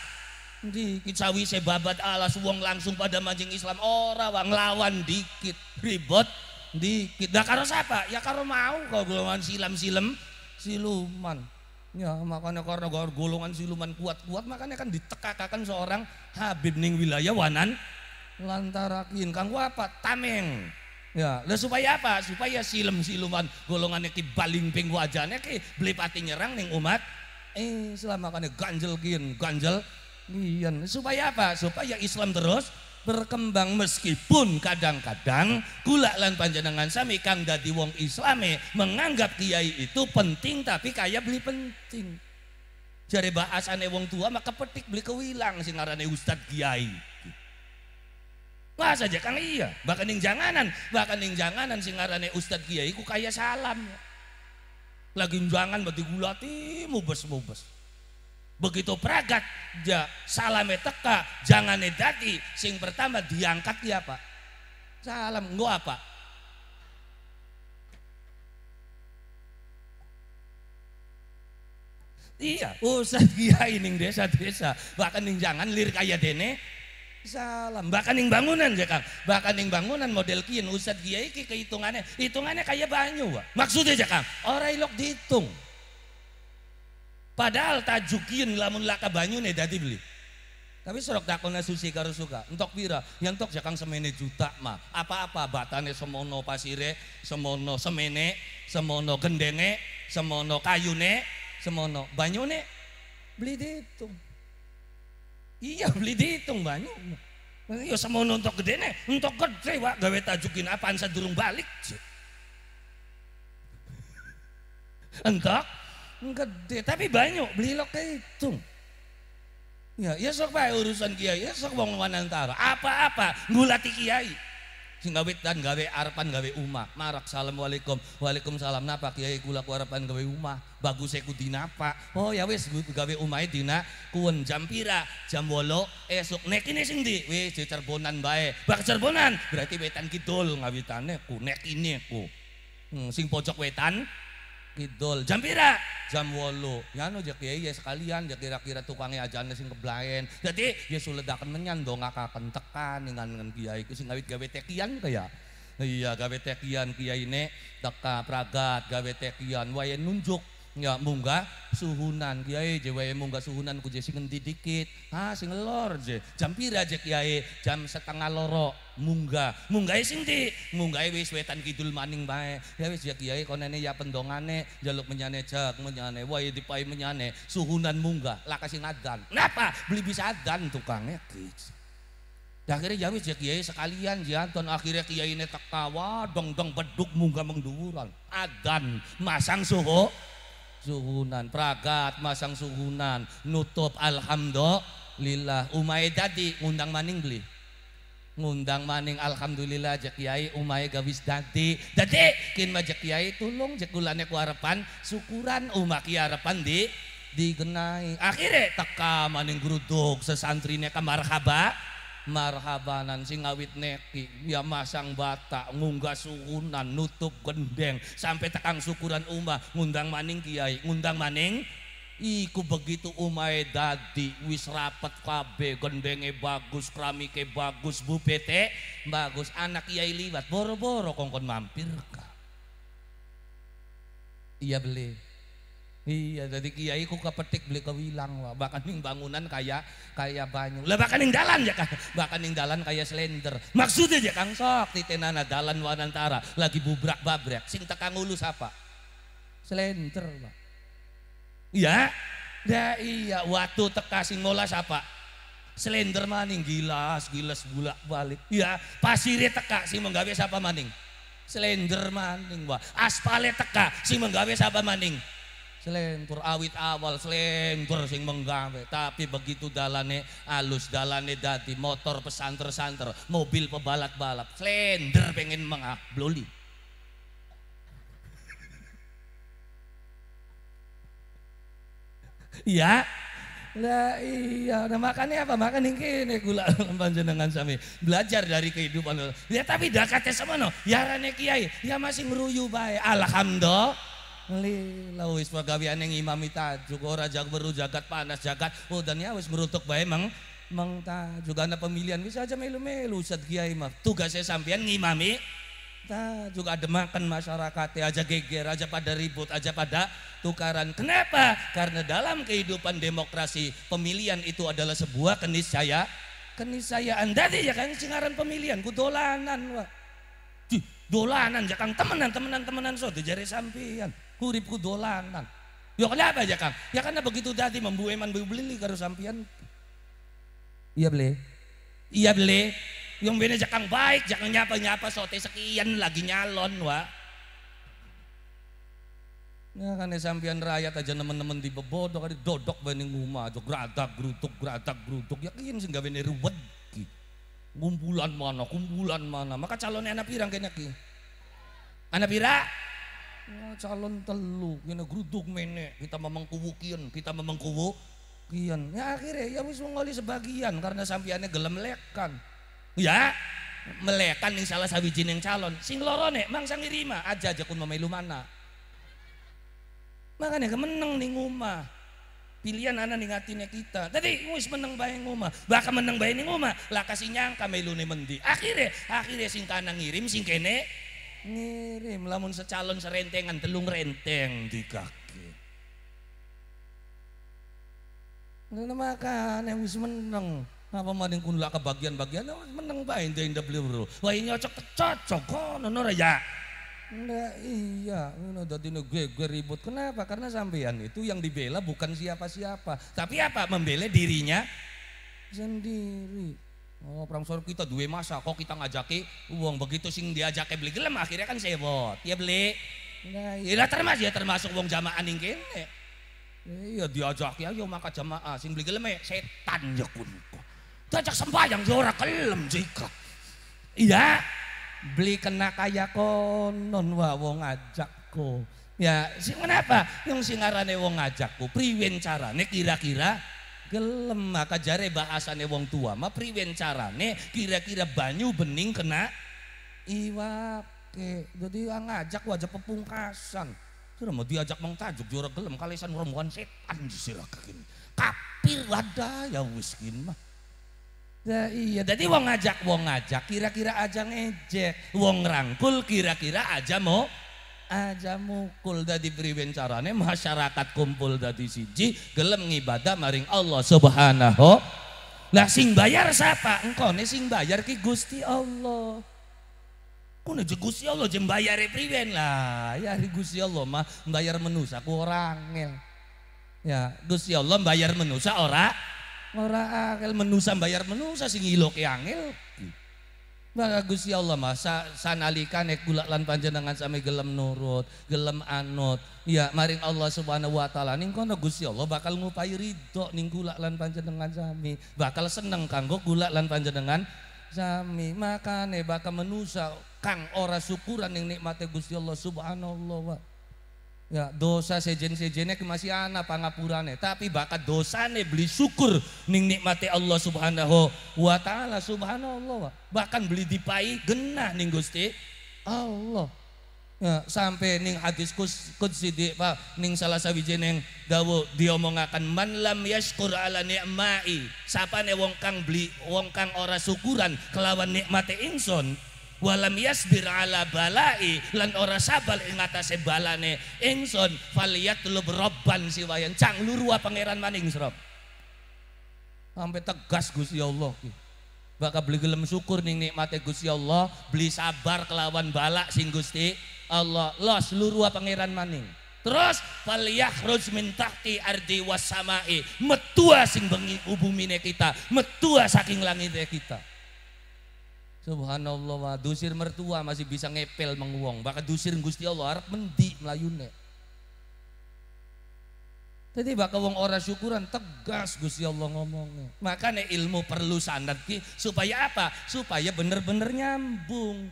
Speaker 1: Dikit sawise babat alas wong langsung pada mancing Islam ora wa nglawan dikit ribet, dikit. Nah karo siapa? Ya karo mau kalau golongan silam-silam siluman. Ya makanya karena golongan siluman kuat-kuat makanya kan ditekakakan seorang Habib ning wilayah Wanan lantarakin kang apa? Tameng. Ya, lah supaya apa? Supaya silam siluman golongan yang baling ping wajahnya ki beli pati nyerang ning umat eh selama makanya ganjel kian ganjel Iya, supaya apa? Supaya Islam terus berkembang meskipun kadang-kadang gula lan panjenengan sami kang dadi wong islame menganggap kiai itu penting tapi kaya beli penting jare bahasane wong tua maka petik beli kewilang sing ngarane ustad kiai Masa saja kang iya, bahkan yang janganan, bahkan yang janganan sing ngarane ustad kiai ku kaya salam. Lagi jangan berarti gulati mubes mubes begitu pragat ja salame teka jangan dadi sing pertama diangkat dia pak salam nggo apa Iya, Ustaz dia ini desa-desa, bahkan ning jangan lir ayah dene salam bahkan ning bangunan ya kang bahkan ning bangunan model kian usah dia iki kehitungannya hitungannya kayak banyu maksudnya ya kang orang ilok dihitung Padahal tajukin lamun laka nih dadi beli. Tapi sorok takonnya susi karo suka. Entok pira? Yang tok jakang semene juta mah. Apa-apa batane semono pasire, semono semene, semono gendenge, semono kayune, semono banyune. Beli dihitung. Iya beli dihitung banyu. Iya semono entok gedene, entok gede wak gawe tajukin apaan sadurung balik. Entok Gede, tapi banyak beli lo kehitung. Ya, ya sok pak urusan kiai, ya sok wong wanantara. Apa-apa ngulati kiai. Sing gawe dan gawe arpan gawe umah. Marak assalamualaikum. Waalaikumsalam. Napa kiai gula oh, ya ku gawe umah? Bagus e ku dinapa? Oh ya wes gawe umahe dina kuwen jam pira? Jam 8 esuk. Nek ini sing ndi? Wis di Cerbonan bae. Bak Cerbonan berarti wetan kidul ngawitane ku nek ini ku. Hmm, sing pojok wetan kidul jam pira jam wolo ya no jek ya sekalian ya kira-kira tukangnya aja ajaan sing keblain jadi ya suledakan menyan dong akan tekan dengan dengan kiai sing ngawit gawe tekian kaya iya gawe tekian kiai ini teka pragat gawe tekian wayan nunjuk Ya munggah suhunan kiai je munggah suhunan ku je ngendi dikit. Ha ah, sing lor je. Jam pira je kiai? Jam setengah loro munggah. munggah e sing di munggah e wis wetan kidul maning bae. Ya wis ya kiai konene ya pendongane jaluk menyane jak menyane wae dipai menyane suhunan munggah. Lah kasih nadan. kenapa Beli bisa adan tukangnya kiai. akhirnya ya wis ya kiai sekalian ya dan akhirnya kiai ini tertawa, dong dong beduk munggah mengduran adan masang suhu suhunan pragat masang suhunan nutup alhamdulillah umay dadi ngundang maning beli ngundang maning alhamdulillah jek kiai umay gawis dadi dadi kin majak kiai tulung jek gulane ku harapan syukuran umak harapan di digenai akhirnya teka maning geruduk sesantrinya kamar haba marhabanan sing ngawit neki ya masang bata ngunggah suhunan nutup gendeng sampai tekang syukuran umah ngundang maning kiai ngundang maning Iku begitu umai dadi wis rapet kabe gendenge bagus keramike bagus bu PT bagus anak kiai liwat boro-boro kongkon mampir ka. Iya beli Iya, jadi kiai ku kepetik beli kewilang, wah. bahkan yang bangunan kayak kayak banyu. Lah bahkan yang dalan ya kan, bahkan yang dalan kayak slender. Maksudnya ya kang sok titenana dalan wanantara lagi bubrak babrek, sing tekang ulu apa? Slender, wah, Iya, dah iya. Waktu teka sing ngolas apa? Slender maning gilas gilas bulak balik. Iya, pasirnya teka sing menggawe siapa maning? Slender maning, wah. Aspalnya teka sing menggawe siapa maning? Selengkur awit awal selengkur sing menggawe tapi begitu dalane alus dalane dadi motor pesanter-santer mobil pebalap-balap selender pengen mengabloli Iya. Lah iya, nah makannya apa? ini kene gula panjenengan sami. Belajar dari kehidupan. Ya tapi dah kata no. ya rane kiai, ya masih meruyu baik. Alhamdulillah. Lila wis pagawian yang imami juga orang jag beru jagat panas jagat udannya oh, wis merutuk bae meng meng juga ana pemilihan bisa aja melu-melu Ustaz imam mah tugasnya sampean ngimami ta juga ada makan masyarakat aja geger aja pada ribut aja pada tukaran kenapa karena dalam kehidupan demokrasi pemilihan itu adalah sebuah keniscaya keniscayaan tadi ya kan singaran pemilihan kudolanan, dolanan wah dolanan temenan temenan temenan so jari sampian Kuripku dolan, Yo Ya kenapa aja, Kang? Ya karena begitu tadi dadi membueman beli karo sampian Iya, beli. Iya, beli. Yang beda jakang baik, jakang nyapa-nyapa sote sekian lagi nyalon, wa. Ya kan sampian rakyat aja nemen-nemen di bebodoh kali dodok bani nguma, aja gradak grutuk gradak grutuk ya kian sehingga gawe ruwet Kumpulan mana, kumpulan mana. Maka calonnya anak pirang kayaknya ki. Anak pirang Oh, calon telu, kena geruduk menek, kita memang kubukian, kita memang kubukian. Ya akhirnya ya wis mengoli sebagian karena sampiannya gelem lekan. Ya, melekan nih salah jin yang calon. Sing lorone, mang sang irima, aja aja kun memilu mana. Makanya kemenang nih ngumah. Pilihan anak nih kita. Tadi wis meneng bae ngumah, bahkan meneng bae nih ngumah. Lah kasih nyangka nih mendi. Akhirnya, akhirnya sing kanang ngirim, sing kene ngirim lamun secalon serentengan telung renteng di kaki maka yang bisa menang, apa yang kunla kebagian-bagian meneng bae ndek beli bro wah ini cocok cocok, kok nono ya enggak, iya, ngono dadi gue gue ribut. Kenapa? Karena sampean itu yang dibela bukan siapa-siapa, tapi apa? Membela dirinya sendiri. Oh, perang saudara kita dua masa kok kita ngajaki uang begitu sing diajake beli gelem akhirnya kan sebot. Ya beli. Nah, ya termasuk ya termasuk uang jamaah ning kene. Iya diajaki ayo maka jamaah sing beli gelem ya setan ya kun. Diajak sembahyang jora ya kelem jika. Iya. Beli kena kaya konon wa wong ajakku. Ya, sing kenapa? Yang arane wong ajakku priwen carane kira-kira gelem maka jare bahasane wong tua ma priwen carane kira-kira banyu bening kena iwake jadi ngajak wajah pepungkasan sudah mau diajak mengtajuk juara gelem kalesan rombongan setan disirak kini kapir wadah ya miskin mah Ya, iya, jadi wong ngajak, wong ngajak, kira-kira aja ngejek, wong rangkul, kira-kira aja mau aja mukul dadi priwen carane masyarakat kumpul dadi siji gelem ngibadah maring Allah subhanahu lah sing bayar siapa engkau nih sing bayar ki gusti Allah Kone je Gusti Allah je bayar priwen lah. Ya, ya Gusti Allah mah bayar menusa ku orang Ya Gusti Allah bayar menusa ora ora angel menusa bayar menusa sing ilok angel. Bagus ya Allah mas, sa sanalikan ek gula lan panjenengan sami gelem nurut, gelem anut. Ya maring Allah subhanahu wa ta'ala ning kono Gusti Allah bakal ngupai ridho ning gula lan panjenengan sami. Bakal seneng kanggo gula lan panjenengan sami. Makane bakal menusa kang ora syukuran ning nikmate Gusti Allah subhanallah wa Ya, dosa sejen-sejennya masih anak pangapurane, tapi bakat nih beli syukur ning nikmati Allah Subhanahu wa taala subhanallah. Bahkan beli dipai genah ning Gusti Allah. Ya, sampai ning hadis kudsi di Pak ning salah mau dawuh diomongaken man lam yashkur ala ni'mai. Sapane wong kang beli wong kang ora syukuran kelawan nikmate ingsun, walam yasbir ala balai lan ora sabal ing atase balane ingsun falyatlub robban siwayan cang lurua pangeran maning srob sampai tegas Gusti Allah bakal beli gelem syukur ning nikmate Gusti Allah beli sabar kelawan balak sing Gusti Allah los lurua pangeran maning Terus faliyah roj mintahti ardi wasamai, metua sing bengi ubumine kita, metua saking langitnya kita. Subhanallah wa dusir mertua masih bisa ngepel menguang bahkan dusir Gusti Allah harap mendi melayune Tadi bakal wong ora syukuran tegas Gusti Allah ngomongnya makanya ilmu perlu sandat ki supaya apa supaya bener-bener nyambung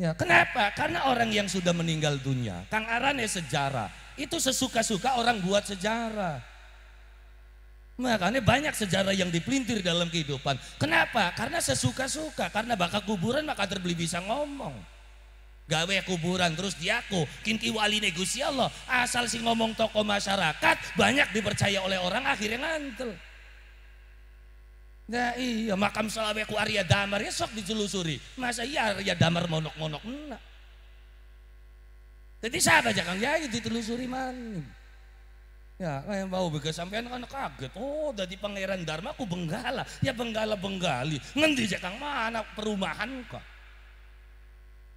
Speaker 1: ya kenapa karena orang yang sudah meninggal dunia kang arane sejarah itu sesuka-suka orang buat sejarah Makanya banyak sejarah yang dipelintir dalam kehidupan. Kenapa? Karena sesuka-suka. Karena bakal kuburan maka terbeli bisa ngomong. Gawe kuburan terus diaku. Kinti wali negusi Allah. Asal si ngomong toko masyarakat banyak dipercaya oleh orang akhirnya ngantel. Nah iya makam selaweku Arya Damar ya sok dijelusuri. Masa iya Arya Damar monok-monok enak. Jadi sahabat jangan ya ditelusuri maning. Ya, yang bau bekas sampean kan kaget. Oh, dari pangeran Dharma aku Benggala. Ya Benggala Benggali. Ngendi kang mana perumahan kok.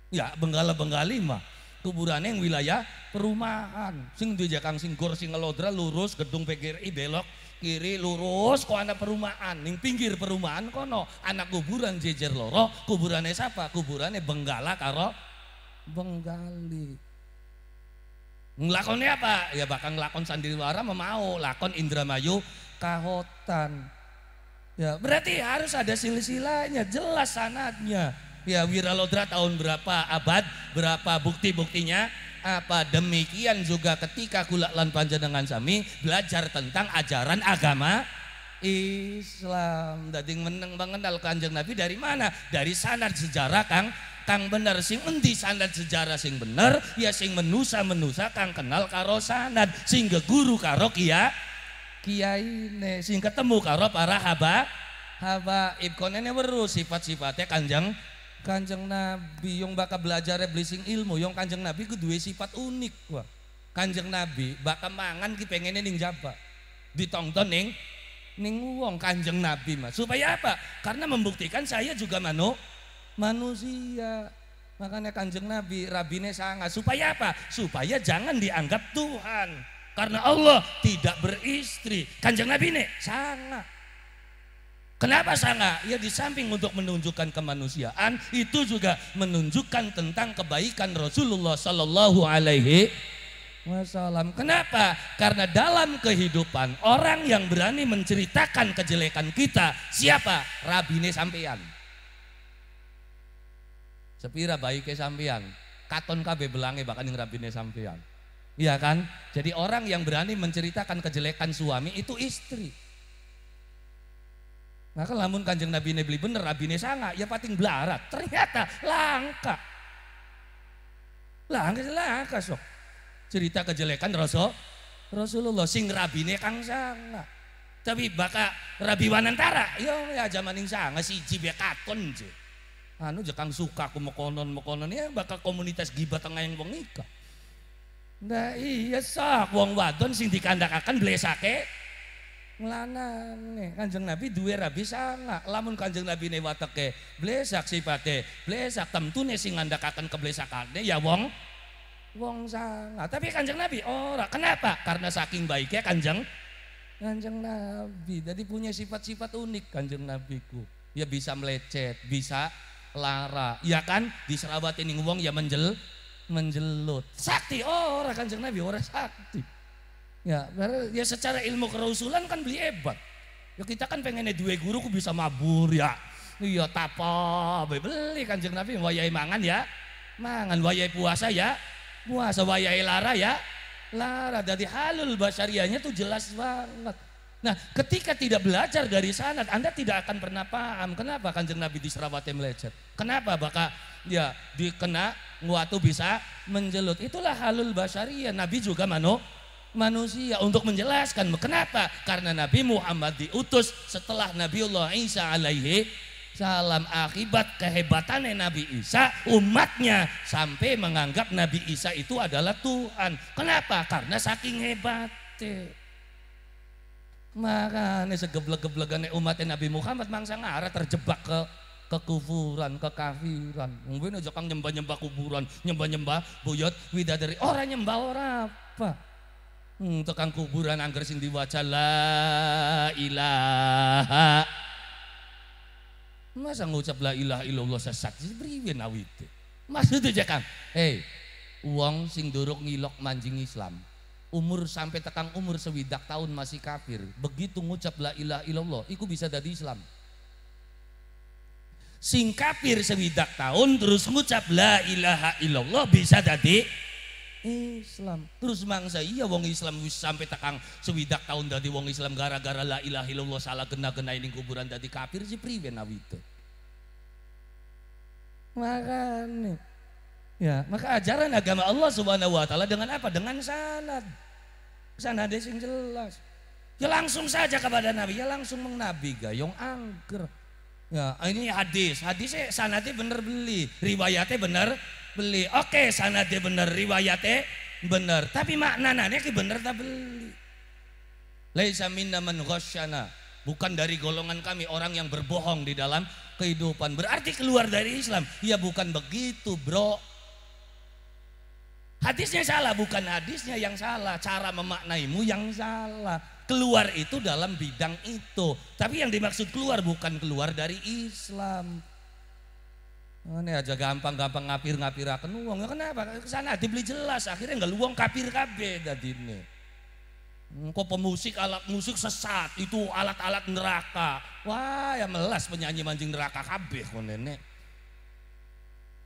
Speaker 1: Ya Benggala Benggali mah Kuburan yang wilayah perumahan. Sing di kang sing gor sing ngelodra lurus gedung PGRI belok kiri lurus kok anak perumahan ning pinggir perumahan kono anak kuburan jejer loro kuburannya siapa kuburannya Benggala karo Benggali ngelakonnya apa? Ya bakal ngelakon sandiwara mau, lakon Indramayu kahotan. Ya, berarti harus ada silsilahnya, jelas sanadnya. Ya, Wiralodra tahun berapa, abad berapa, bukti-buktinya apa demikian juga ketika kulaklan lan panjenengan sami belajar tentang ajaran agama Islam. Dadi meneng mengenal Kanjeng Nabi dari mana? Dari sanad sejarah Kang Kang bener sing endi sanad sejarah sing bener, ya sing menusa-menusa kang kenal karo sanad, sing guru karo kia ne sing ketemu karo para haba haba ibkon Konene weruh sifat-sifatnya Kanjeng Kanjeng Nabi yang bakal belajar blessing ilmu, yang Kanjeng Nabi ku dua sifat unik wah. Kanjeng Nabi bakal mangan ki pengennya ning jaba. Ditonton ning ning wong Kanjeng Nabi Mas. Supaya apa? Karena membuktikan saya juga manu manusia. Makanya kanjeng Nabi, rabine sangat. Supaya apa? Supaya jangan dianggap Tuhan. Karena Allah tidak beristri. Kanjeng Nabi ini sangat. Kenapa sangat? Ya di samping untuk menunjukkan kemanusiaan, itu juga menunjukkan tentang kebaikan Rasulullah Shallallahu Alaihi Wasallam. Kenapa? Karena dalam kehidupan orang yang berani menceritakan kejelekan kita siapa? Rabine sampean. Sepira ke sampean, katon kabe belange bahkan yang rabine sampean. Iya kan? Jadi orang yang berani menceritakan kejelekan suami itu istri. Nah kan, lamun kanjeng Nabi ini beli bener, rabine sangat, ya pating belarat. Ternyata langka. Langka, langka sok. Cerita kejelekan Rasul, Rasulullah sing rabine kang sangat. Tapi baka rabi wanantara, yo ya zaman yang sangat jibe katon je anu jekang suka aku mau mau konon ya bakal komunitas giba tengah yang wong nikah nah iya sak wong wadon sing dikandakakan blesake melana nih kanjeng nabi duwe rabi sanga lamun kanjeng nabi ne wateke blesak sipate blesak temtune sing ngandakakan keblesakane ya wong wong sanga tapi kanjeng nabi ora kenapa karena saking baiknya kanjeng kanjeng nabi jadi punya sifat-sifat unik kanjeng nabiku ya bisa melecet bisa lara. Ya kan? Di serabat ini ngomong, ya menjel menjelut. Sakti oh, orang Kanjeng Nabi orang sakti. Ya, karena ya secara ilmu kerusulan kan beli hebat. Ya kita kan pengennya dua guru ku bisa mabur ya. Iya tapa beli Kanjeng Nabi wayai mangan ya. Mangan wayai puasa ya. Puasa wayai lara ya. Lara dari halul basarianya tuh jelas banget. Nah, ketika tidak belajar dari sanad Anda tidak akan pernah paham kenapa Kanjeng Nabi diserawati melecet. Kenapa baka ya dikena waktu bisa menjelut. Itulah halul basyariyah. Nabi juga mano, manusia untuk menjelaskan kenapa karena Nabi Muhammad diutus setelah Nabi Allah Isa alaihi salam akibat kehebatannya Nabi Isa umatnya sampai menganggap Nabi Isa itu adalah Tuhan. Kenapa? Karena saking hebatnya. Makanya segeblek-geblekan umat Nabi Muhammad mangsa ngarah terjebak ke kekufuran, kekafiran. Mungkin aja kang nyembah-nyembah kuburan, nyembah-nyembah wida dari Orang nyembah orang apa? Hmm, tekan kuburan angger sing diwaca la ilaha. Masa ngucap la ilaha illallah sesat sih priwen awite. Maksudnya Kang? Hei, uang sing dorok ngilok manjing Islam umur sampai tekan umur sewidak tahun masih kafir begitu ngucap la ilah ilallah itu bisa jadi Islam sing kafir sewidak tahun terus ngucap la ilaha illallah bisa jadi Islam terus mangsa iya wong Islam sampai tekang sewidak tahun jadi wong Islam gara-gara la ilaha illallah salah gena-gena ini kuburan jadi kafir si priwe itu makanya Ya, maka ajaran agama Allah Subhanahu wa taala dengan apa? Dengan sanad. Sanad yang jelas. Ya langsung saja kepada Nabi, ya langsung meng Nabi gayong angker. Ya, ini hadis. Hadisnya sanadnya benar beli, riwayatnya benar beli. Oke, sanadnya benar, riwayatnya benar. Tapi maknanya ki bener tak beli. Laisa minna man ghasyana. Bukan dari golongan kami orang yang berbohong di dalam kehidupan. Berarti keluar dari Islam. Ya bukan begitu, Bro. Hadisnya salah, bukan hadisnya yang salah. Cara memaknaimu yang salah. Keluar itu dalam bidang itu. Tapi yang dimaksud keluar bukan keluar dari Islam. Ini aja gampang-gampang ngapir-ngapir akan uang. Ya kenapa? Kesana beli jelas. Akhirnya nggak luang kapir kabe tadi ini. Kok pemusik alat musik sesat itu alat-alat neraka. Wah ya melas penyanyi mancing neraka kabeh kok nenek.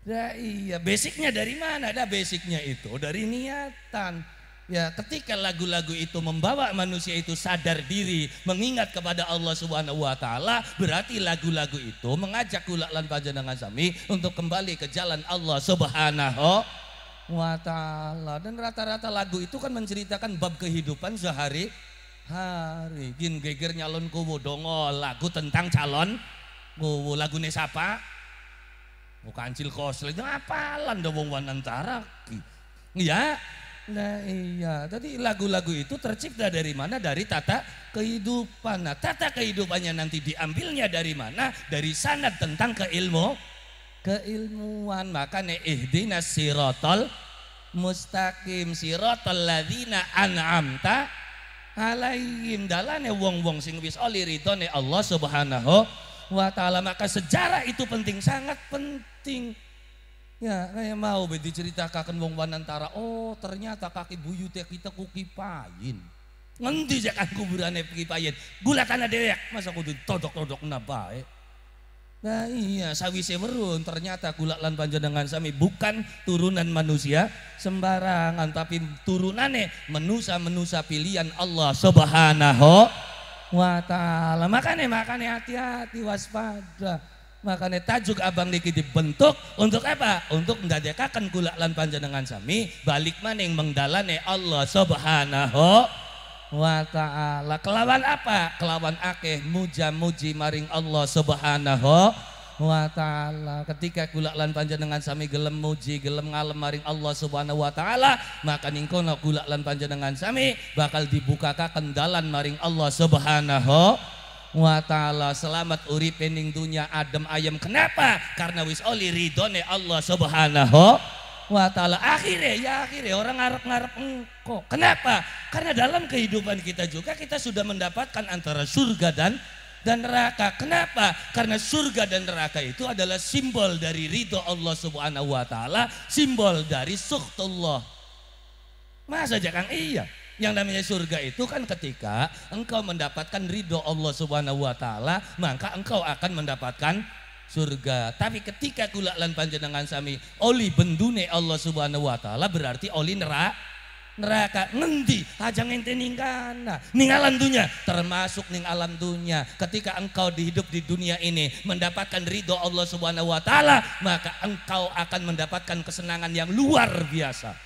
Speaker 1: Nah, iya, basicnya dari mana? Ada nah, basicnya itu dari niatan. Ya, ketika lagu-lagu itu membawa manusia itu sadar diri, mengingat kepada Allah Subhanahu wa taala, berarti lagu-lagu itu mengajak kula lan panjenengan sami untuk kembali ke jalan Allah Subhanahu wa taala. Dan rata-rata lagu itu kan menceritakan bab kehidupan sehari hari. Gin geger nyalon kubu dongo lagu tentang calon lagu lagu sapa? Oh kancil itu apalan dong wong wanantara. iya nah iya. Tadi lagu-lagu itu tercipta dari mana? Dari tata kehidupan. Nah tata kehidupannya nanti diambilnya dari mana? Dari sanad tentang keilmu. Keilmuan. Makanya ihdina sirotol mustaqim sirotol ladhina an'amta alaihim dalane wong-wong sing wis oleh ridhone Allah Subhanahu wa taala maka sejarah itu penting sangat penting acting. Ya, kayak mau cerita diceritakan wong wanantara, oh ternyata kaki buyu teh kita kuki payin. Ngendi jak kan kuburan kuki payin. Gula tanah dewek, masa kudu todok-todok nabae. Nah iya, sawi merun ternyata gula lan dengan sami bukan turunan manusia sembarangan tapi turunane menusa-menusa pilihan Allah Subhanahu wa taala. Makane makane hati-hati waspada. Makanya tajuk abang niki dibentuk untuk apa? Untuk mendadekakan gula lan panjenengan sami balik maning mengdalane Allah subhanahu wa ta'ala. Kelawan apa? Kelawan akeh muja muji maring Allah subhanahu wa ta'ala ketika gulaklan lan panjenengan sami gelem muji gelem ngalem maring Allah subhanahu wa ta'ala maka ningkono gulaklan panjenengan sami bakal dibuka dalan maring Allah subhanahu wa ta'ala selamat urip ning dunia adem ayam kenapa karena wis oli ridone Allah subhanahu wa ta'ala akhirnya ya akhirnya orang ngarep-ngarep engkau kenapa karena dalam kehidupan kita juga kita sudah mendapatkan antara surga dan dan neraka kenapa karena surga dan neraka itu adalah simbol dari ridho Allah subhanahu wa ta'ala simbol dari suhtullah masa jangan iya yang namanya surga itu kan ketika engkau mendapatkan ridho Allah Subhanahu wa taala, maka engkau akan mendapatkan surga. Tapi ketika kula lan panjenengan sami oli bendune Allah Subhanahu wa taala berarti oli neraka neraka ngendi ajang ah, ente ningkana nah, ning alam dunia termasuk ning alam dunia ketika engkau dihidup di dunia ini mendapatkan ridho Allah subhanahu wa ta'ala maka engkau akan mendapatkan kesenangan yang luar biasa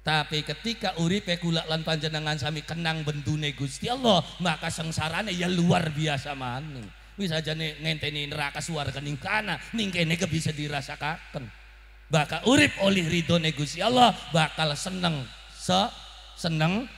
Speaker 1: tapi ketika uripe kulak lan panjenengan sami kenang bendune Gusti Allah, maka sengsarane ya luar biasa maning. aja nih ngenteni neraka suara kening kana, ning kene bisa dirasakan. Bakal urip oleh Ridho negusi Allah, bakal seneng se seneng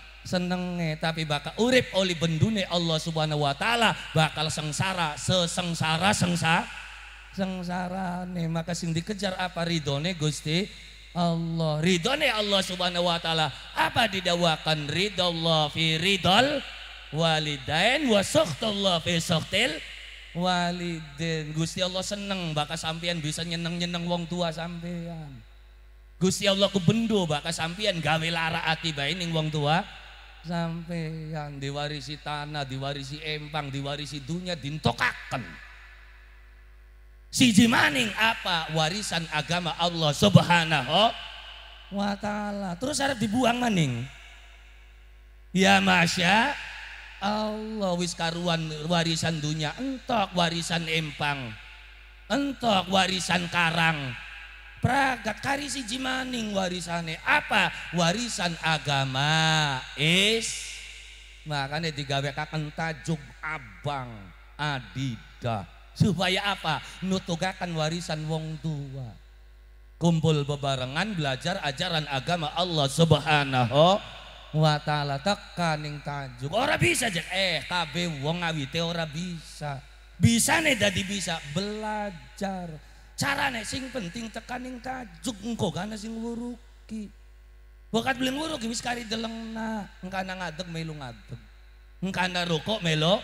Speaker 1: nih. tapi bakal urip oleh bendune Allah Subhanahu wa taala bakal sengsara sengsara sengsara nih, maka sing dikejar apa Ridho negusi Allah. Ridhonya Allah Subhanahu wa taala. Apa didawakan ridho Allah fi ridhol walidain wa Allah fi sukhtil walidin. Gusti Allah seneng bakal sampean bisa nyeneng-nyeneng wong tua sampean. Gusti Allah kebendo bakal sampean gawe lara ati bae wong tua sampean diwarisi tanah, diwarisi empang, diwarisi dunia dintokakan Si Jimaning apa warisan agama Allah subhanahu wa ta'ala. Terus harap dibuang maning. Ya masya Allah wis karuan warisan dunia entok warisan empang entok warisan karang pragat kari si Jimaning warisane apa warisan agama is makanya digawe kaken tajuk abang adidah Supaya apa? Nutugakan warisan wong tua. Kumpul bebarengan belajar ajaran agama Allah Subhanahu wa taala tekaning tajuk. Ora bisa jek eh KB wong te ora bisa. Bisa nih dadi bisa belajar. Carane sing penting tekaning tajuk engko kana sing wuruki. Wakat beli nguruk, wis kari deleng na. Engkana ngadeg, melu ngadeg. Engkana rokok, melo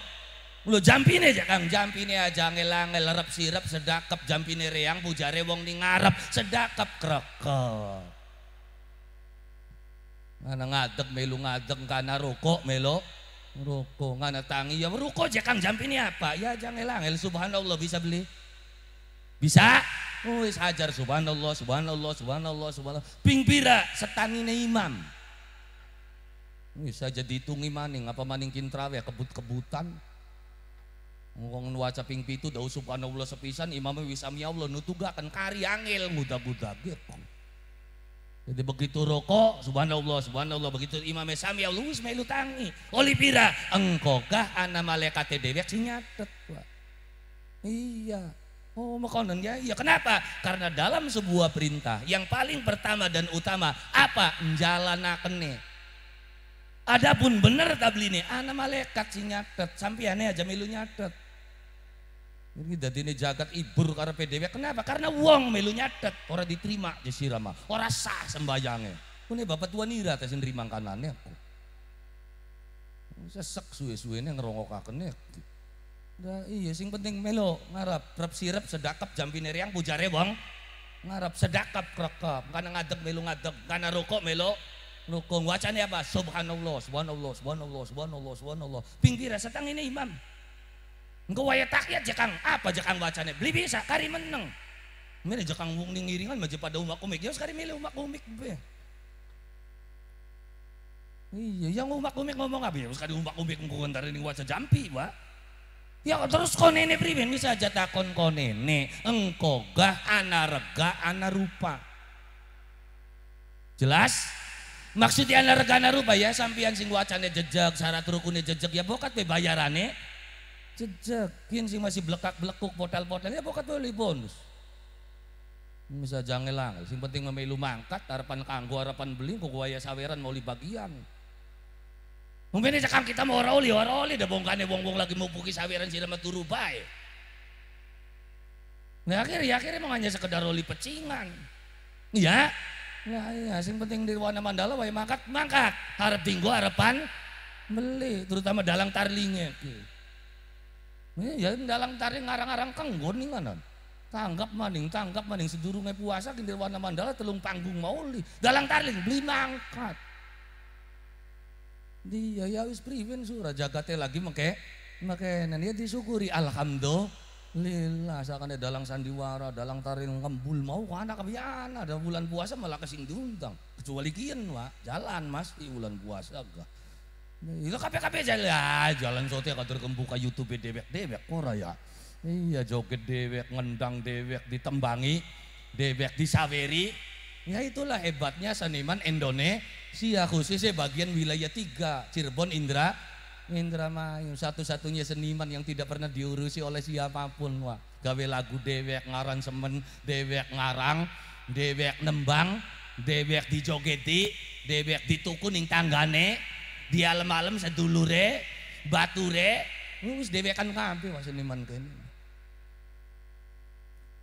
Speaker 1: Mulu jampine aja Kang, jampine aja angel-angel sirap sedakap sedakep jampine reang pujare wong ning ngarep sedakep krekel. Ana ngadeg melu ngadeg kana rokok melo rokok ngana tangi ya rokok aja Kang jampine apa? Ya jangan angel subhanallah bisa beli. Bisa? Oh, wis hajar subhanallah subhanallah subhanallah subhanallah. Ping pira setangine imam. Bisa jadi ditungi maning apa maning kintrawe kebut-kebutan. Wong nuaca ping pitu dau subhanallah sepisan imamnya wis ya Allah nutugakan kari angel muda-muda gitu. Jadi begitu rokok, subhanallah, subhanallah, begitu imamnya sami ya Allah wis melu tangi. pira engkau kah ana malaikat dewe sing nyatet, Iya. Oh, makanan ya. Iya, kenapa? Karena dalam sebuah perintah yang paling pertama dan utama apa? Njalanakene. Adapun benar tabline ana malaikat sing nyatet, sampeyan aja melu nyatet. Ini jadi ini jagat ibur karena PDW. Kenapa? Karena uang melu nyatet, orang diterima jesira ya mah, Orang sah sembayangnya. ini bapak tua nira tes nerima kanannya aku. Sesek suwe-suwe ini ngerongokaken aku. Nah, iya sing penting melo ngarap rep sirep sedakap jampine neriang pujare bang. Ngarap sedakap krekep, karena ngadeg melu ngadeg, karena rokok melo rukung. Wacanya apa? Subhanallah, subhanallah, subhanallah, subhanallah, subhanallah. Pinggir setang ini imam. Engko waya takyat jekang apa jekang bacanya? Beli bisa kari meneng. Mana jekang wong ning ngiringan maja pada umak umik. Ya kari milih umak umik be. Iya, yang umak umik ngomong apa ya? sekarang umak umik engko ntar ini waca jampi, wa Ya terus konene priben bisa aja takon konene engkau gah ana rega ana rupa. Jelas? Maksudnya ana rega ana rupa ya sampean sing wacane jejak syarat rukunnya jejak ya bokat be bayarane jejekin sih masih blekuk botol botol ya pokok boleh bonus bisa jangan lang sing penting memilu mangkat harapan kanggo harapan beli kok waya saweran mau bagian mungkin ini cakam kita mau roli ya roli dah bongkane bong bong lagi mau buki saweran sih lama turu baik nah ya, akhirnya ya akhirnya mau hanya sekedar roli pecingan iya Nah, iya, sing penting di warna mandala wae mangkat, mangkat. Harap tinggu harapan beli, terutama dalang tarlingnya. Gitu. Eh, ya dalam tarik ngarang ngarang kenggon nih mana? Tanggap maning, tanggap maning Sedurungnya puasa kindir warna mandala telung panggung mauli. Dalang taring beli mangkat. Dia ya wis priwen surah jagate lagi make make ya disyukuri alhamdulillah sakane dalang sandiwara, dalang taring ngembul mau kana kabiana ada bulan puasa malah kesing diundang. Kecuali kian wah jalan Mas di bulan puasa gak. Itu iya, kape-kape aja lah, jalan sote kadur kembuka YouTube dewek-dewek kora ya. Iya joget dewek, ngendang dewek, ditembangi dewek, disaveri, Ya itulah hebatnya seniman Indonesia khususnya bagian wilayah tiga Cirebon Indra Indra Mayu, satu-satunya seniman yang tidak pernah diurusi oleh siapapun wah gawe lagu dewek ngaran semen dewek ngarang dewek nembang dewek dijogeti dewek ditukun ing tanggane di alam-alam sedulure, bature, dewe kan kabeh masih Seniman kene.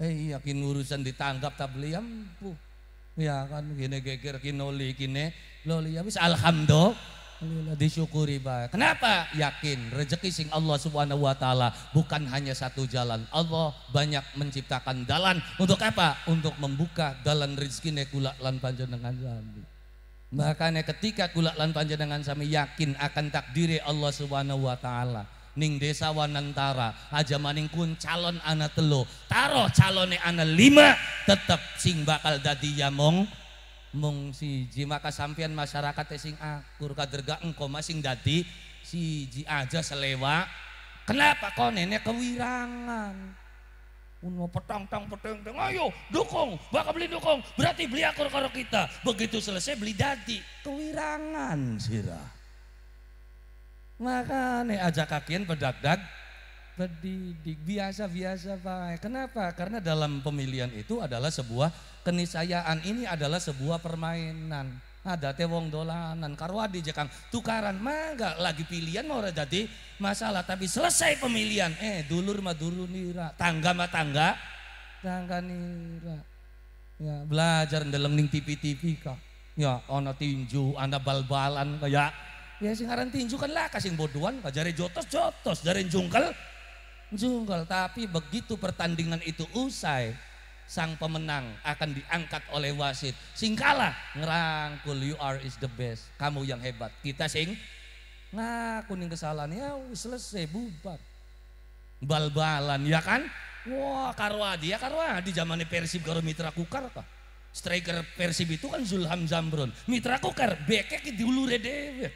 Speaker 1: Eh yakin urusan ditanggap tabli ampuh. Ya, ya kan gini geger kinoli kine loli ya wis alhamdulillah disyukuri baik. Kenapa? Yakin rezeki sing Allah Subhanahu wa taala bukan hanya satu jalan. Allah banyak menciptakan jalan. untuk apa? Untuk membuka jalan rezeki nekulak lan panjenengan jalan ya Makanya ketika kula lan panjenengan sami yakin akan takdiri Allah Subhanahu wa taala. Ning desa Wanantara, aja maning kun calon anak telu taruh calone anak lima, tetep sing bakal dadi yamong mung siji maka sampean masyarakat sing akur kaderga engko masing dadi siji aja selewa kenapa kau nenek kewirangan mau petang tang petang tang ayo dukung bakal beli dukung berarti beli akor karo kita begitu selesai beli dadi kewirangan maka nih aja kakian pedagdag pedidik biasa-biasa pak kenapa karena dalam pemilihan itu adalah sebuah keniscayaan ini adalah sebuah permainan ada teh wong dolanan karwadi, adi jekang tukaran mangga lagi pilihan mau jadi masalah tapi selesai pemilihan eh dulur mah dulur nira tangga mah tangga tangga nira ya belajar dalam ning tv tv kak ya ono tinju anda bal-balan kayak ya sing aran tinju kan lah kasih bodohan jari jotos jotos jari jungkel jungkel tapi begitu pertandingan itu usai sang pemenang akan diangkat oleh wasit. singkalah ngerangkul you are is the best. Kamu yang hebat. Kita sing ngaku nih kesalahan ya selesai bubar. Bal-balan ya kan? Wah Karwadi ya di zamannya Persib karo Mitra Kukar kah? Striker Persib itu kan Zulham zambron Mitra Kukar bekek di ulure dhewe.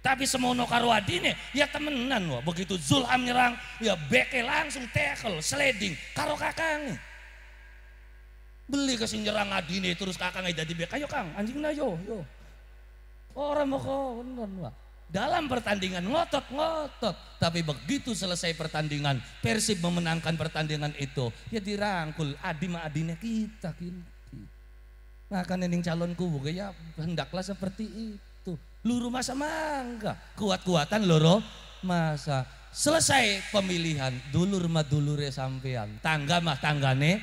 Speaker 1: Tapi semono Karwadi ini ya temenan wah. Begitu Zulham nyerang ya beke langsung tackle, sliding karo kakang beli ke nyerang adine terus kakang jadi bek ayo kang anjing na yo yo orang mau kau bener dalam pertandingan ngotot-ngotot. Tapi begitu selesai pertandingan, Persib memenangkan pertandingan itu. Ya dirangkul, adi ma adine kita kinti. Makanya ning calonku ya hendaklah seperti itu. Luru masa mangga, kuat-kuatan loro masa. Selesai pemilihan, dulur ma dulure sampean, tangga mah tanggane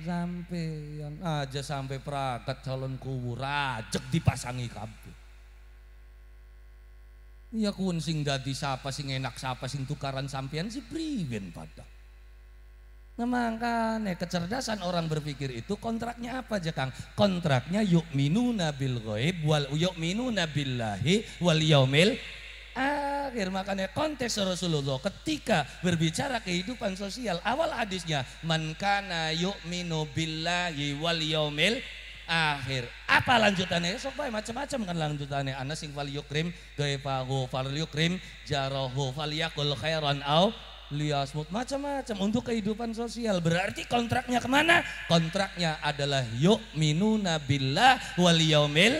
Speaker 1: Sampeyan aja sampai prakat calon kubur rajek dipasangi kabeh. Ya kun sing dadi sapa sing enak sapa sing tukaran sampean si priwen pada. Nah, ya kecerdasan orang berpikir itu kontraknya apa aja Kang? Kontraknya yuk minu nabil ghaib wal yuk minu lahi, wal yaumil akhir makanya konteks Rasulullah ketika berbicara kehidupan sosial awal hadisnya man kana yu'minu billahi wal yaumil akhir apa lanjutannya esok ya, baik macam-macam kan lanjutannya anas sing wal yukrim gaifahu fal yukrim jarahu fal yakul khairan au liasmut macam-macam untuk kehidupan sosial berarti kontraknya kemana kontraknya adalah yu'minuna billah wal yaumil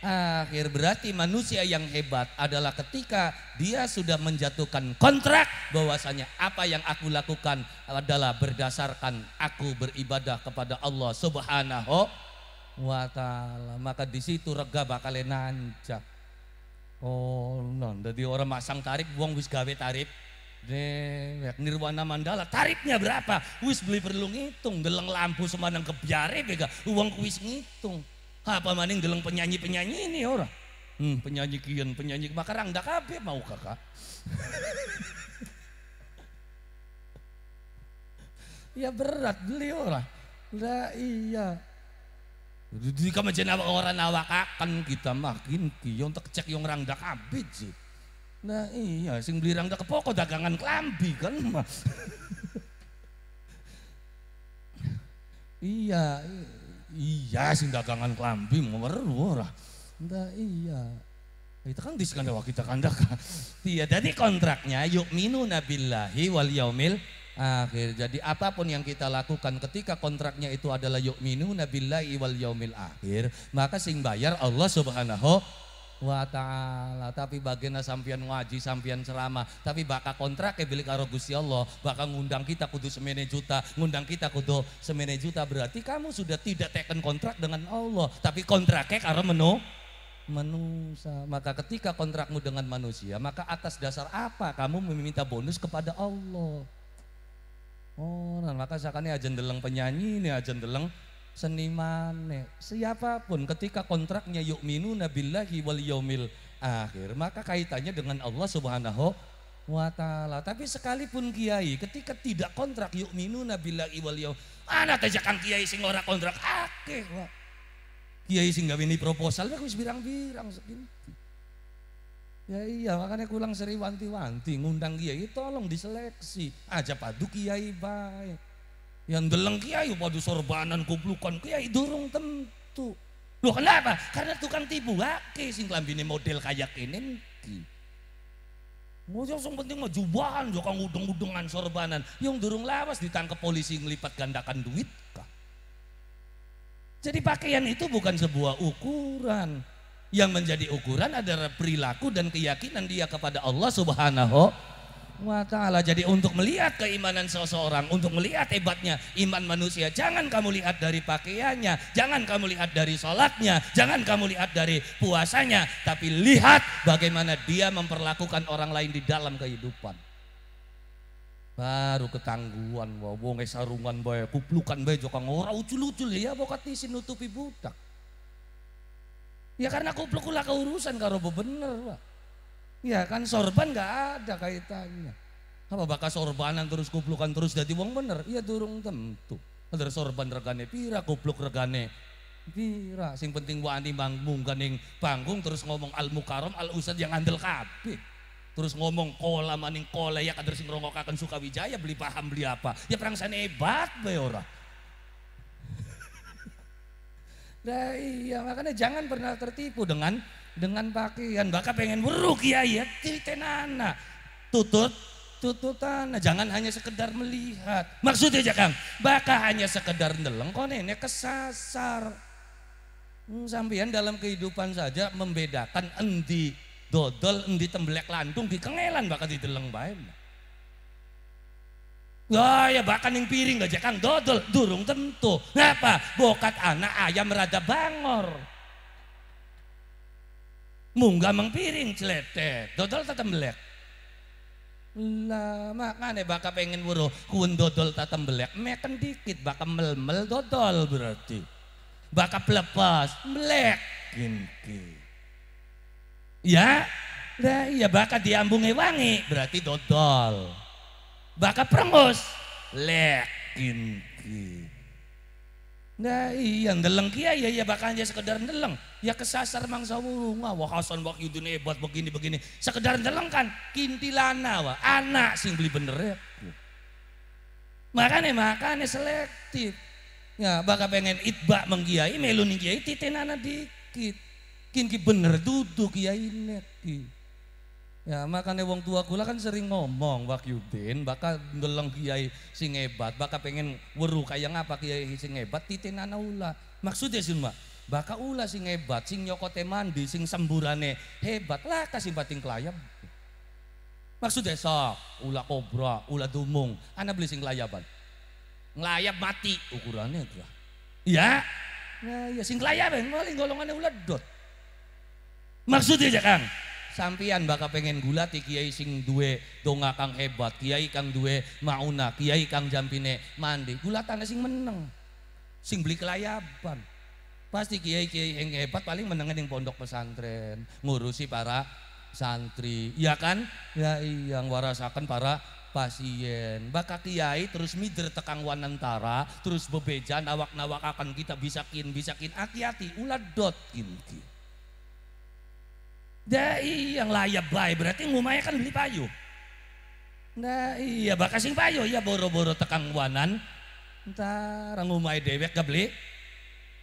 Speaker 1: Akhir berarti manusia yang hebat adalah ketika dia sudah menjatuhkan kontrak bahwasanya apa yang aku lakukan adalah berdasarkan aku beribadah kepada Allah Subhanahu wa taala. Maka di situ rega bakal nanjak Oh, non, jadi orang masang tarif buang wis gawe tarif. Dewek nirwana mandala tarifnya berapa? Wis beli perlu ngitung, geleng lampu semanang kebiare bega, uang kuis ngitung. Apa maning geleng penyanyi-penyanyi ini orang? Hmm, penyanyi kian, penyanyi makarang rangda kabe mau kakak. ya berat beli orang. Lah iya. Jadi kamu jenawak orang awakakan kita makin kion tak cek yang rangda kabit sih. Nah iya, sing beli rangda kepoko dagangan kelambi kan mas. iya. iya. Iya sing dagangan klambi mau ora. Ndak iya. Itu kan diskanda kita kandak. Iya, jadi kontraknya yuk minu nabilahi wal yaumil akhir. Jadi apapun yang kita lakukan ketika kontraknya itu adalah yuk minu nabilahi wal yaumil akhir, maka sing bayar Allah Subhanahu wa ta'ala tapi bagaimana sampian wajib sampian selama tapi bakal kontrak ke bilik karo Gusti Allah bakal ngundang kita kudu semene juta ngundang kita kudu semene juta berarti kamu sudah tidak teken kontrak dengan Allah tapi kontraknya karo menu manusia maka ketika kontrakmu dengan manusia maka atas dasar apa kamu meminta bonus kepada Allah Oh, nah maka ini aja ndeleng penyanyi ini aja deleng seniman, ya. siapapun ketika kontraknya yu'minu nabilahi wal yomil akhir, maka kaitannya dengan Allah Subhanahu wa taala. Tapi sekalipun kiai ketika tidak kontrak yu'minu nabilahi wal yom mana tajakan kiai sing ora kontrak akeh kok. Kiai sing gawe proposal wis birang-birang Ya iya makanya kurang seri wanti-wanti ngundang kiai tolong diseleksi aja padu kiai baik yang deleng kiai padu sorbanan kublukan kiai durung tentu. Loh kenapa? Karena tukang tipu hake sing klambine model kayak ini. Mau yang penting mau jubahan, jokang udeng-udengan sorbanan. Yang durung lawas ditangkap polisi ngelipat gandakan duit kah? Jadi pakaian itu bukan sebuah ukuran. Yang menjadi ukuran adalah perilaku dan keyakinan dia kepada Allah Subhanahu wa ta'ala. Jadi untuk melihat keimanan seseorang, untuk melihat hebatnya iman manusia, jangan kamu lihat dari pakaiannya, jangan kamu lihat dari sholatnya, jangan kamu lihat dari puasanya, tapi lihat bagaimana dia memperlakukan orang lain di dalam kehidupan. Baru ketangguhan, wong sarungan bae, kuplukan bae jokang ora ucul-ucul ya bokat nutupi budak. Ya karena kupluk ulah keurusan karo bener, wah. Ya kan sorban nggak ada kaitannya. Apa bakal sorbanan terus kuplukan terus jadi wong bener? Iya durung tentu. Ada sorban regane pira, kupluk regane pira. Sing penting wani manggung ning kan bangung terus ngomong al mukarom al usad yang andel kapi. Terus ngomong kola maning kola kan ya kader sing akan suka wijaya beli paham beli apa. Ya perang sana hebat be Nah iya makanya jangan pernah tertipu dengan dengan pakaian bakal pengen buruk kiai ya ceritenana tutut tututan jangan hanya sekedar melihat maksudnya jangan bahkan hanya sekedar neleng, kok nenek kesasar hmm, sampean dalam kehidupan saja membedakan endi dodol endi temblek landung, di kengelan bakal di bae Wah oh, ya bahkan yang piring gak jekang dodol durung tentu. Ngapa? Bokat anak ayam rada bangor munggah mengpiring celetet dodol tatembelek lah makanya bakal pengen buru kun dodol tatembelek meken dikit mel mel dodol berarti Bakal lepas, melek kinki ya lah iya bakal diambungi wangi berarti dodol Bakal perengus lek kinki Nah iya ndeleng kia ya iya, ya bakal aja sekedar ndeleng. Ya kesasar mangsa wulung wah Hasan wak yudun hebat begini begini. Sekedar ndeleng kan kintilana wah anak sing beli bener ya. Makanya makanya selektif. Ya bakal pengen itbak menggiai meluni kiai titenana dikit. Kinki bener duduk kiai net. Ya makanya wong tua kula kan sering ngomong Pak Yudin, bakal ngeleng kiai sing hebat, bakal pengen weru kaya ngapa kiai sing hebat ana ula. Maksudnya sih Mbak, bakal ula sing hebat, sing nyokote mandi, sing semburane hebat lah kasih bating kelayap. Maksudnya sok, ula kobra, ula dumung, ana beli sing layaban. Ngelayap mati ukurannya itu lah. Iya, nah, ya sing layaban, paling golongannya ulat dot. Maksudnya ya Kang, sampian bakal pengen gula, kiai sing duwe donga kang hebat, kiai kang duwe mauna, kiai kang jampine mandi. gula tanah sing meneng. Sing beli kelayaban. Pasti kiai-kiai yang hebat paling menengen yang pondok pesantren, ngurusi para santri. ya kan? Ya yang warasakan para pasien baka kiai terus mider tekang wanantara terus bebejan awak nawak akan kita bisakin bisakin bisa kin ulat dot kin, kin. Dai yang layak bay berarti ngumaya kan beli payu. Nah iya bakasin payu ya boro-boro tekang wanan. Entar ngumai dewek ke beli.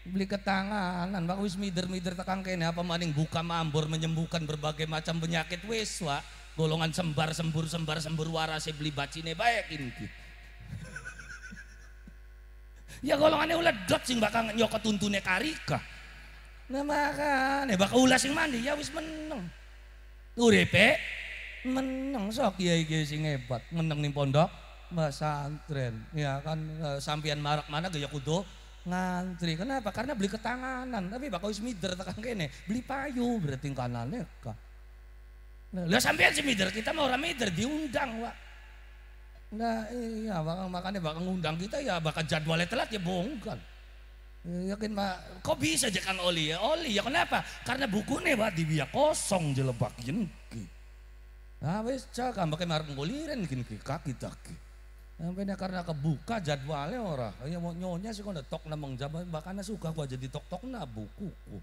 Speaker 1: Beli ke tanganan bak wis mider-mider tekang kene apa maning buka mambur menyembuhkan berbagai macam penyakit wis wa. Golongan sembar sembur sembar sembur warase beli bacine baik ini. ya golongannya ulah dot sing bakal nyokot tuntune karika. Nah makan, nih ya, bakal ulas yang mandi ya wis meneng. Urepe, menang sok ya kiai sing hebat, meneng nih pondok antren, Ya kan e, sampean marak mana gaya kudo ngantri. Kenapa? Karena beli ketanganan. Tapi bakal wis mider tekan kene, beli payu berarti kanalnya kah. Nah, lah sampean si mider, kita mau orang mider diundang, Pak. Nah, iya, makanya bakal ngundang kita ya bakal jadwalnya telat ya bongkar. Yakin mah kok bisa aja Kang Oli ya? Oli ya kenapa? Karena bukunya Pak di biak kosong jelebak jengki. Nah wis cak, ambake marah ngoliren gini kaki taki. Sampai nah, ya karena kebuka jadwalnya orang Ya mau nyonya sih kono tok namang jabat bahkan suka gua jadi tok-tok na bukuku.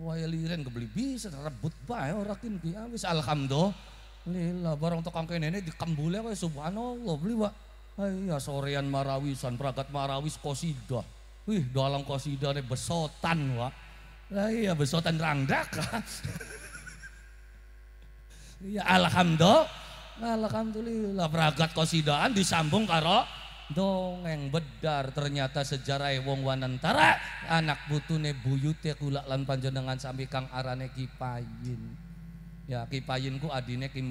Speaker 1: Wah ya liren kebeli bisa rebut bae orang kini ah wes alhamdulillah barang tok nenek di kambulnya kau subhanallah beli Pak. Ah, iya sorean marawisan, pragat marawis kosidah. Wih, dalam kosida besotan, Wak. Lah iya, besotan rangdak. ya alhamdulillah. Alhamdulillah, beragat kosidaan disambung karo dongeng bedar ternyata sejarah wong wanantara anak butune buyute kula lan panjenengan sambil kang arane Kipayin ya Kipayin ku adine Ki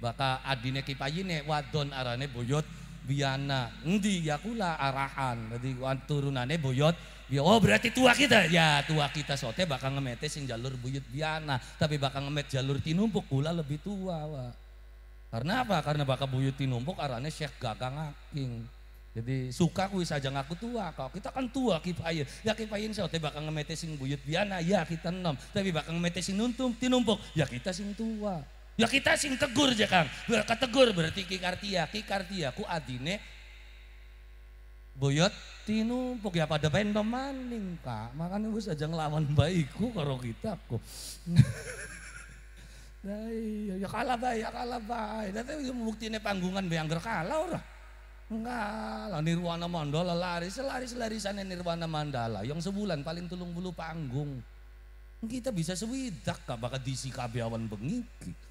Speaker 1: baka adine Kipayine wadon arane buyut biana endi ya kula arahan Jadi turunane buyut ya, oh berarti tua kita ya tua kita sote bakal ngemete sing jalur buyut biana tapi bakal ngemet jalur tinumpuk kula lebih tua wa karena apa karena bakal buyut tinumpuk arahnya Syekh Gagang Aking jadi suka kuwi saja ngaku tua kok kita kan tua kipayin ya kipayin sote bakal ngemete sing buyut biana ya kita enam. tapi bakal ngemete sing nuntum tinumpuk ya kita sing tua Ya kita sing tegur aja Kang. Ketegur berarti Ki Kartia, Ki Kartia ku adine boyot tinumpuk ya pada pengen pemaning kak makanya gue saja ngelawan baikku kalau kita kok iya, ya kalah baik ya kalah baik tapi buktinya ya panggungan bayangger kalah orang. Enggak lah Nirwana Mandala lari, selari, selari sana Nirwana Mandala yang sebulan paling tulung bulu panggung. Kita bisa sewidak kak, bakal disi kabe awan bengiki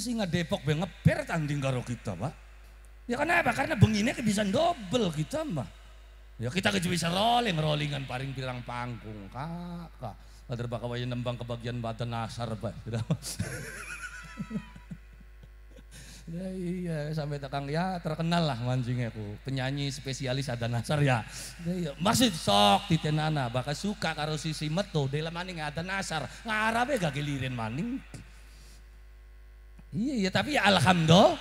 Speaker 1: singa Depok be ngeper tanding karo kita, Pak. Ya karena apa? Karena benginnya bisa double kita, Mbak. Ya kita ke bisa rolling, rollingan paring pirang panggung kakak. Kader bakawaya nembang ke bagian badan nasar, Pak. Gitu. Ya iya sampai tekang ya terkenal lah mancingnya ku penyanyi spesialis ada nasar ya. ya iya. masih sok titenana bakal suka karo sisi metu dalam maning ada nasar ngarabe gak gilirin maning. Iya iya tapi ya alhamdulillah.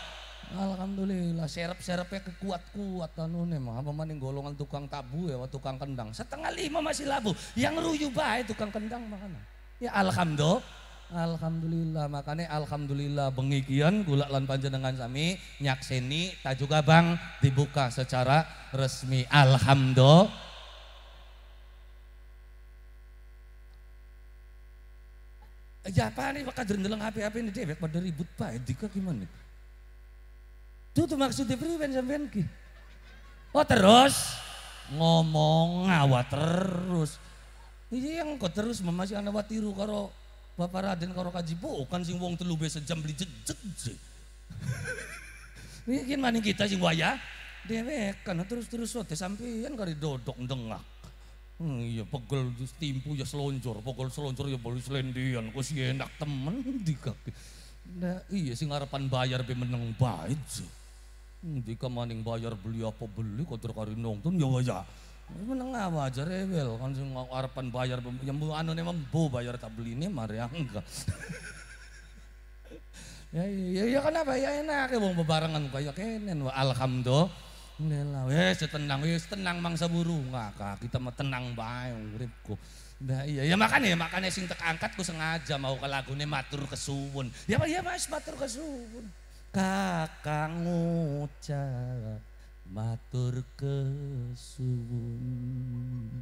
Speaker 1: Alhamdulillah serep-serepnya kekuat-kuat anu mah apa maning golongan tukang tabu ya tukang kendang. Setengah lima masih labu. Yang ruyu bae tukang kendang makanya. Ya alhamdulillah. Alhamdulillah makanya alhamdulillah bengikian gula lan panjenengan sami nyakseni juga bang dibuka secara resmi alhamdulillah Ya apa nih, maka derendeleng HP-HP ini dewek pada ribut pak, dika gimana? Itu tuh maksudnya priwen sampean ki. Oh terus ngomong ngawat terus. Iya yang kok terus masih anak watiru karo Bapak Raden karo kaji bukan sing wong telu sejam beli Ini Mungkin maning kita sing waya dewek karena terus-terus sote sampean kari dodok ndengah. Hmm, iya pegel timpu ya selonjor, pegel selonjor ya boleh selendian, kok si enak temen di kaki. Nah iya sing harapan bayar be meneng baik sih. Hmm, di maning bayar beli apa beli kotor terkari nonton ya wajah. Ya. Meneng apa aja rebel, kan sing harapan bayar yang bu anu memang bu bayar tak beli ini mari ya, enggak. ya, ya, ya kenapa ya enak ya barangan, bebarengan kayak kenen alhamdulillah. Nela, wes tenang, wes tenang mangsa buru. kak kita mau tenang bae uripku. Nah iya, ya makan ya iya, makanya sing tek angkat ku sengaja mau ke lagu ini matur kesuwun. Ya Pak, ya Mas matur kesuwun. Kakang ngucap matur kesuwun.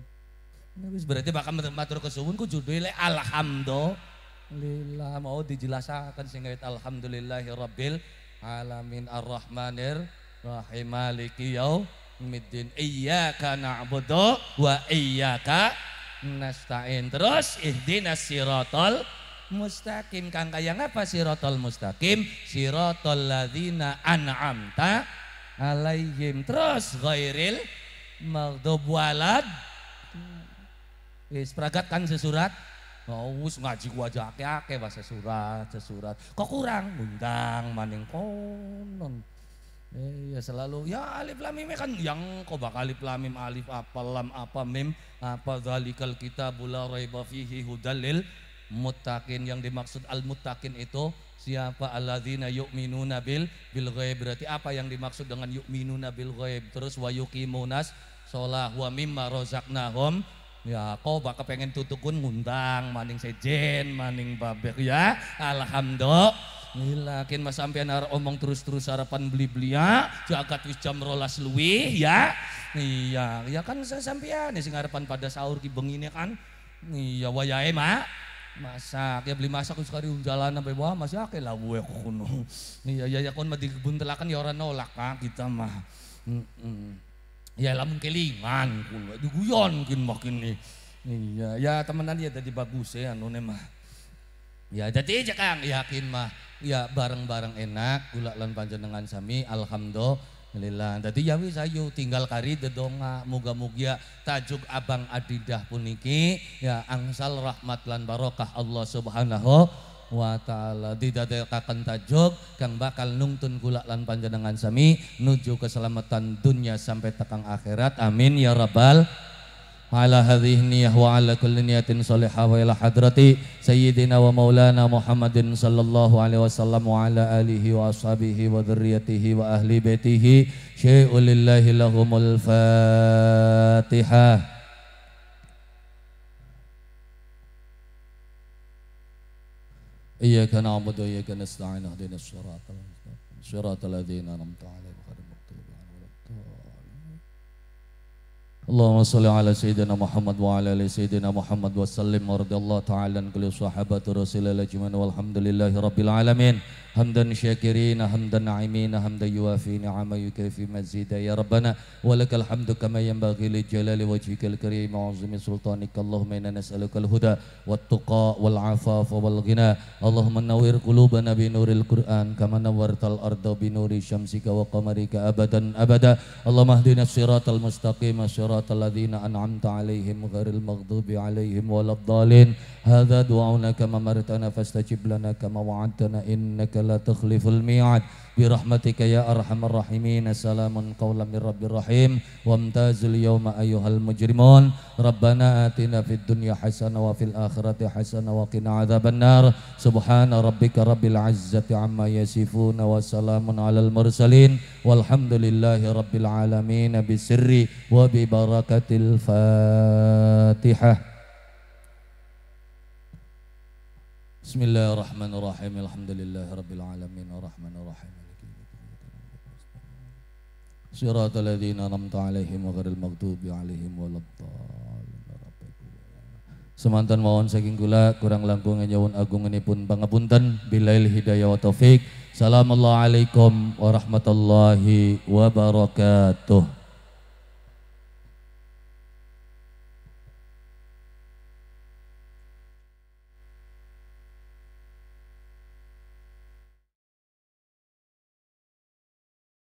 Speaker 1: Nah, wis berarti bakal matur kesuwun ku le alhamdulillah mau dijelaskan sing alhamdulillahirabbil alamin arrahmanir Wahai maliki yaumiddin iyyaka na'budu wa iyyaka nasta'in. Terus ihdinas siratal mustaqim. Kang kaya ngapa siratal mustaqim? ladina an'am an'amta alaihim. Terus ghairil maghdub walad. Wis kan sesurat. Oh, ngaji gua aja ake-ake bahasa surat, sesurat. Kok kurang? Undang maning konon. Eh, ya selalu ya alif lam mim ya kan yang kau bakal alif lam mim alif apa lam apa mim apa zalikal kita bula raiba fihi hudalil mutakin yang dimaksud al mutakin itu siapa alladzina yu'minuna bil bil ghaib berarti apa yang dimaksud dengan yu'minuna bil ghaib terus wa monas solah wa mimma razaqnahum ya kau bakal pengen tutukun ngundang maning sejen maning babek ya alhamdulillah Gila, kan mas sampean omong terus-terus harapan beli beli ya. Ah. jagat wis jam rolas luwi ya. Iya, ya kan saya sampean sing harapan pada sahur ki bengine kan. Iya wayahe, Mak. Masak, ya beli masak sekali jalan sampai bawah masih ya akeh lah gue kuno, Iya, ya ya kon mah telakan ya orang nolak, kan kita mah. Mm Ya lamun kelingan kulo, diguyon kin makin nih. Iya, ya temenan ya tadi bagus ya anu mah. Ya jadi aja Kang yakin mah ya bareng-bareng enak gula lan panjenengan sami alhamdulillah. Jadi yawi sayu tinggal kari dedonga muga-mugia tajuk abang adidah puniki ya angsal rahmat lan barokah Allah Subhanahu wa taala didadekaken tajuk kang bakal nungtun gula lan panjenengan sami nuju keselamatan dunia sampai tekang akhirat amin ya rabbal على هذه النية وعلى كل نية صالحة وإلى حضرة سيدنا ومولانا محمد صلى الله عليه وسلم وعلى آله وأصحابه وذريته وأهل بيته شيء لله لهم الفاتحة إياك نعبد وإياك نستعين اهدنا الصراط المستقيم صراط الذين أنعمت عليهم Allahumma salli ala sayyidina Muhammad wa ala ali sayyidina Muhammad wa sallim wa radiyallahu ta'ala an kulli sahabati rasulil ajmain walhamdulillahi rabbil alamin. حمدا شاكرين حمدا نعيمين حمدا يوافي نعما يكافي مزيدا يا ربنا ولك الحمد كما ينبغي لجلال وجهك الكريم وعظيم سلطانك اللهم انا نسالك الهدى والتقى والعفاف والغنى اللهم نور قلوبنا بنور القران كما نورت الارض بنور شمسك وقمرك ابدا ابدا اللهم اهدنا الصراط المستقيم صراط الذين انعمت عليهم غير المغضوب عليهم ولا الضالين هذا دعونا كما مرتنا فاستجب لنا كما وعدتنا انك لا تخلف الميعاد برحمتك يا أرحم الراحمين سلام قولا من رب الرحيم وامتاز اليوم أيها المجرمون ربنا آتنا في الدنيا حسنة وفي الآخرة حسنة وقنا عذاب النار سبحان ربك رب العزة عما يصفون وسلام على المرسلين والحمد لله رب العالمين بسر وببركة الفاتحة Bismillahirrahmanirrahim. Alhamdulillahirabbil alamin arrahmanirrahim. Siratal ladzina an'amta alaihim ghairil maghdubi alaihim waladdallin. Ya Semantan mawon saking kula kurang langkung nyuwun agunganipun pangapunten bilail hidayah wa taufik. Assalamualaikum warahmatullahi wabarakatuh.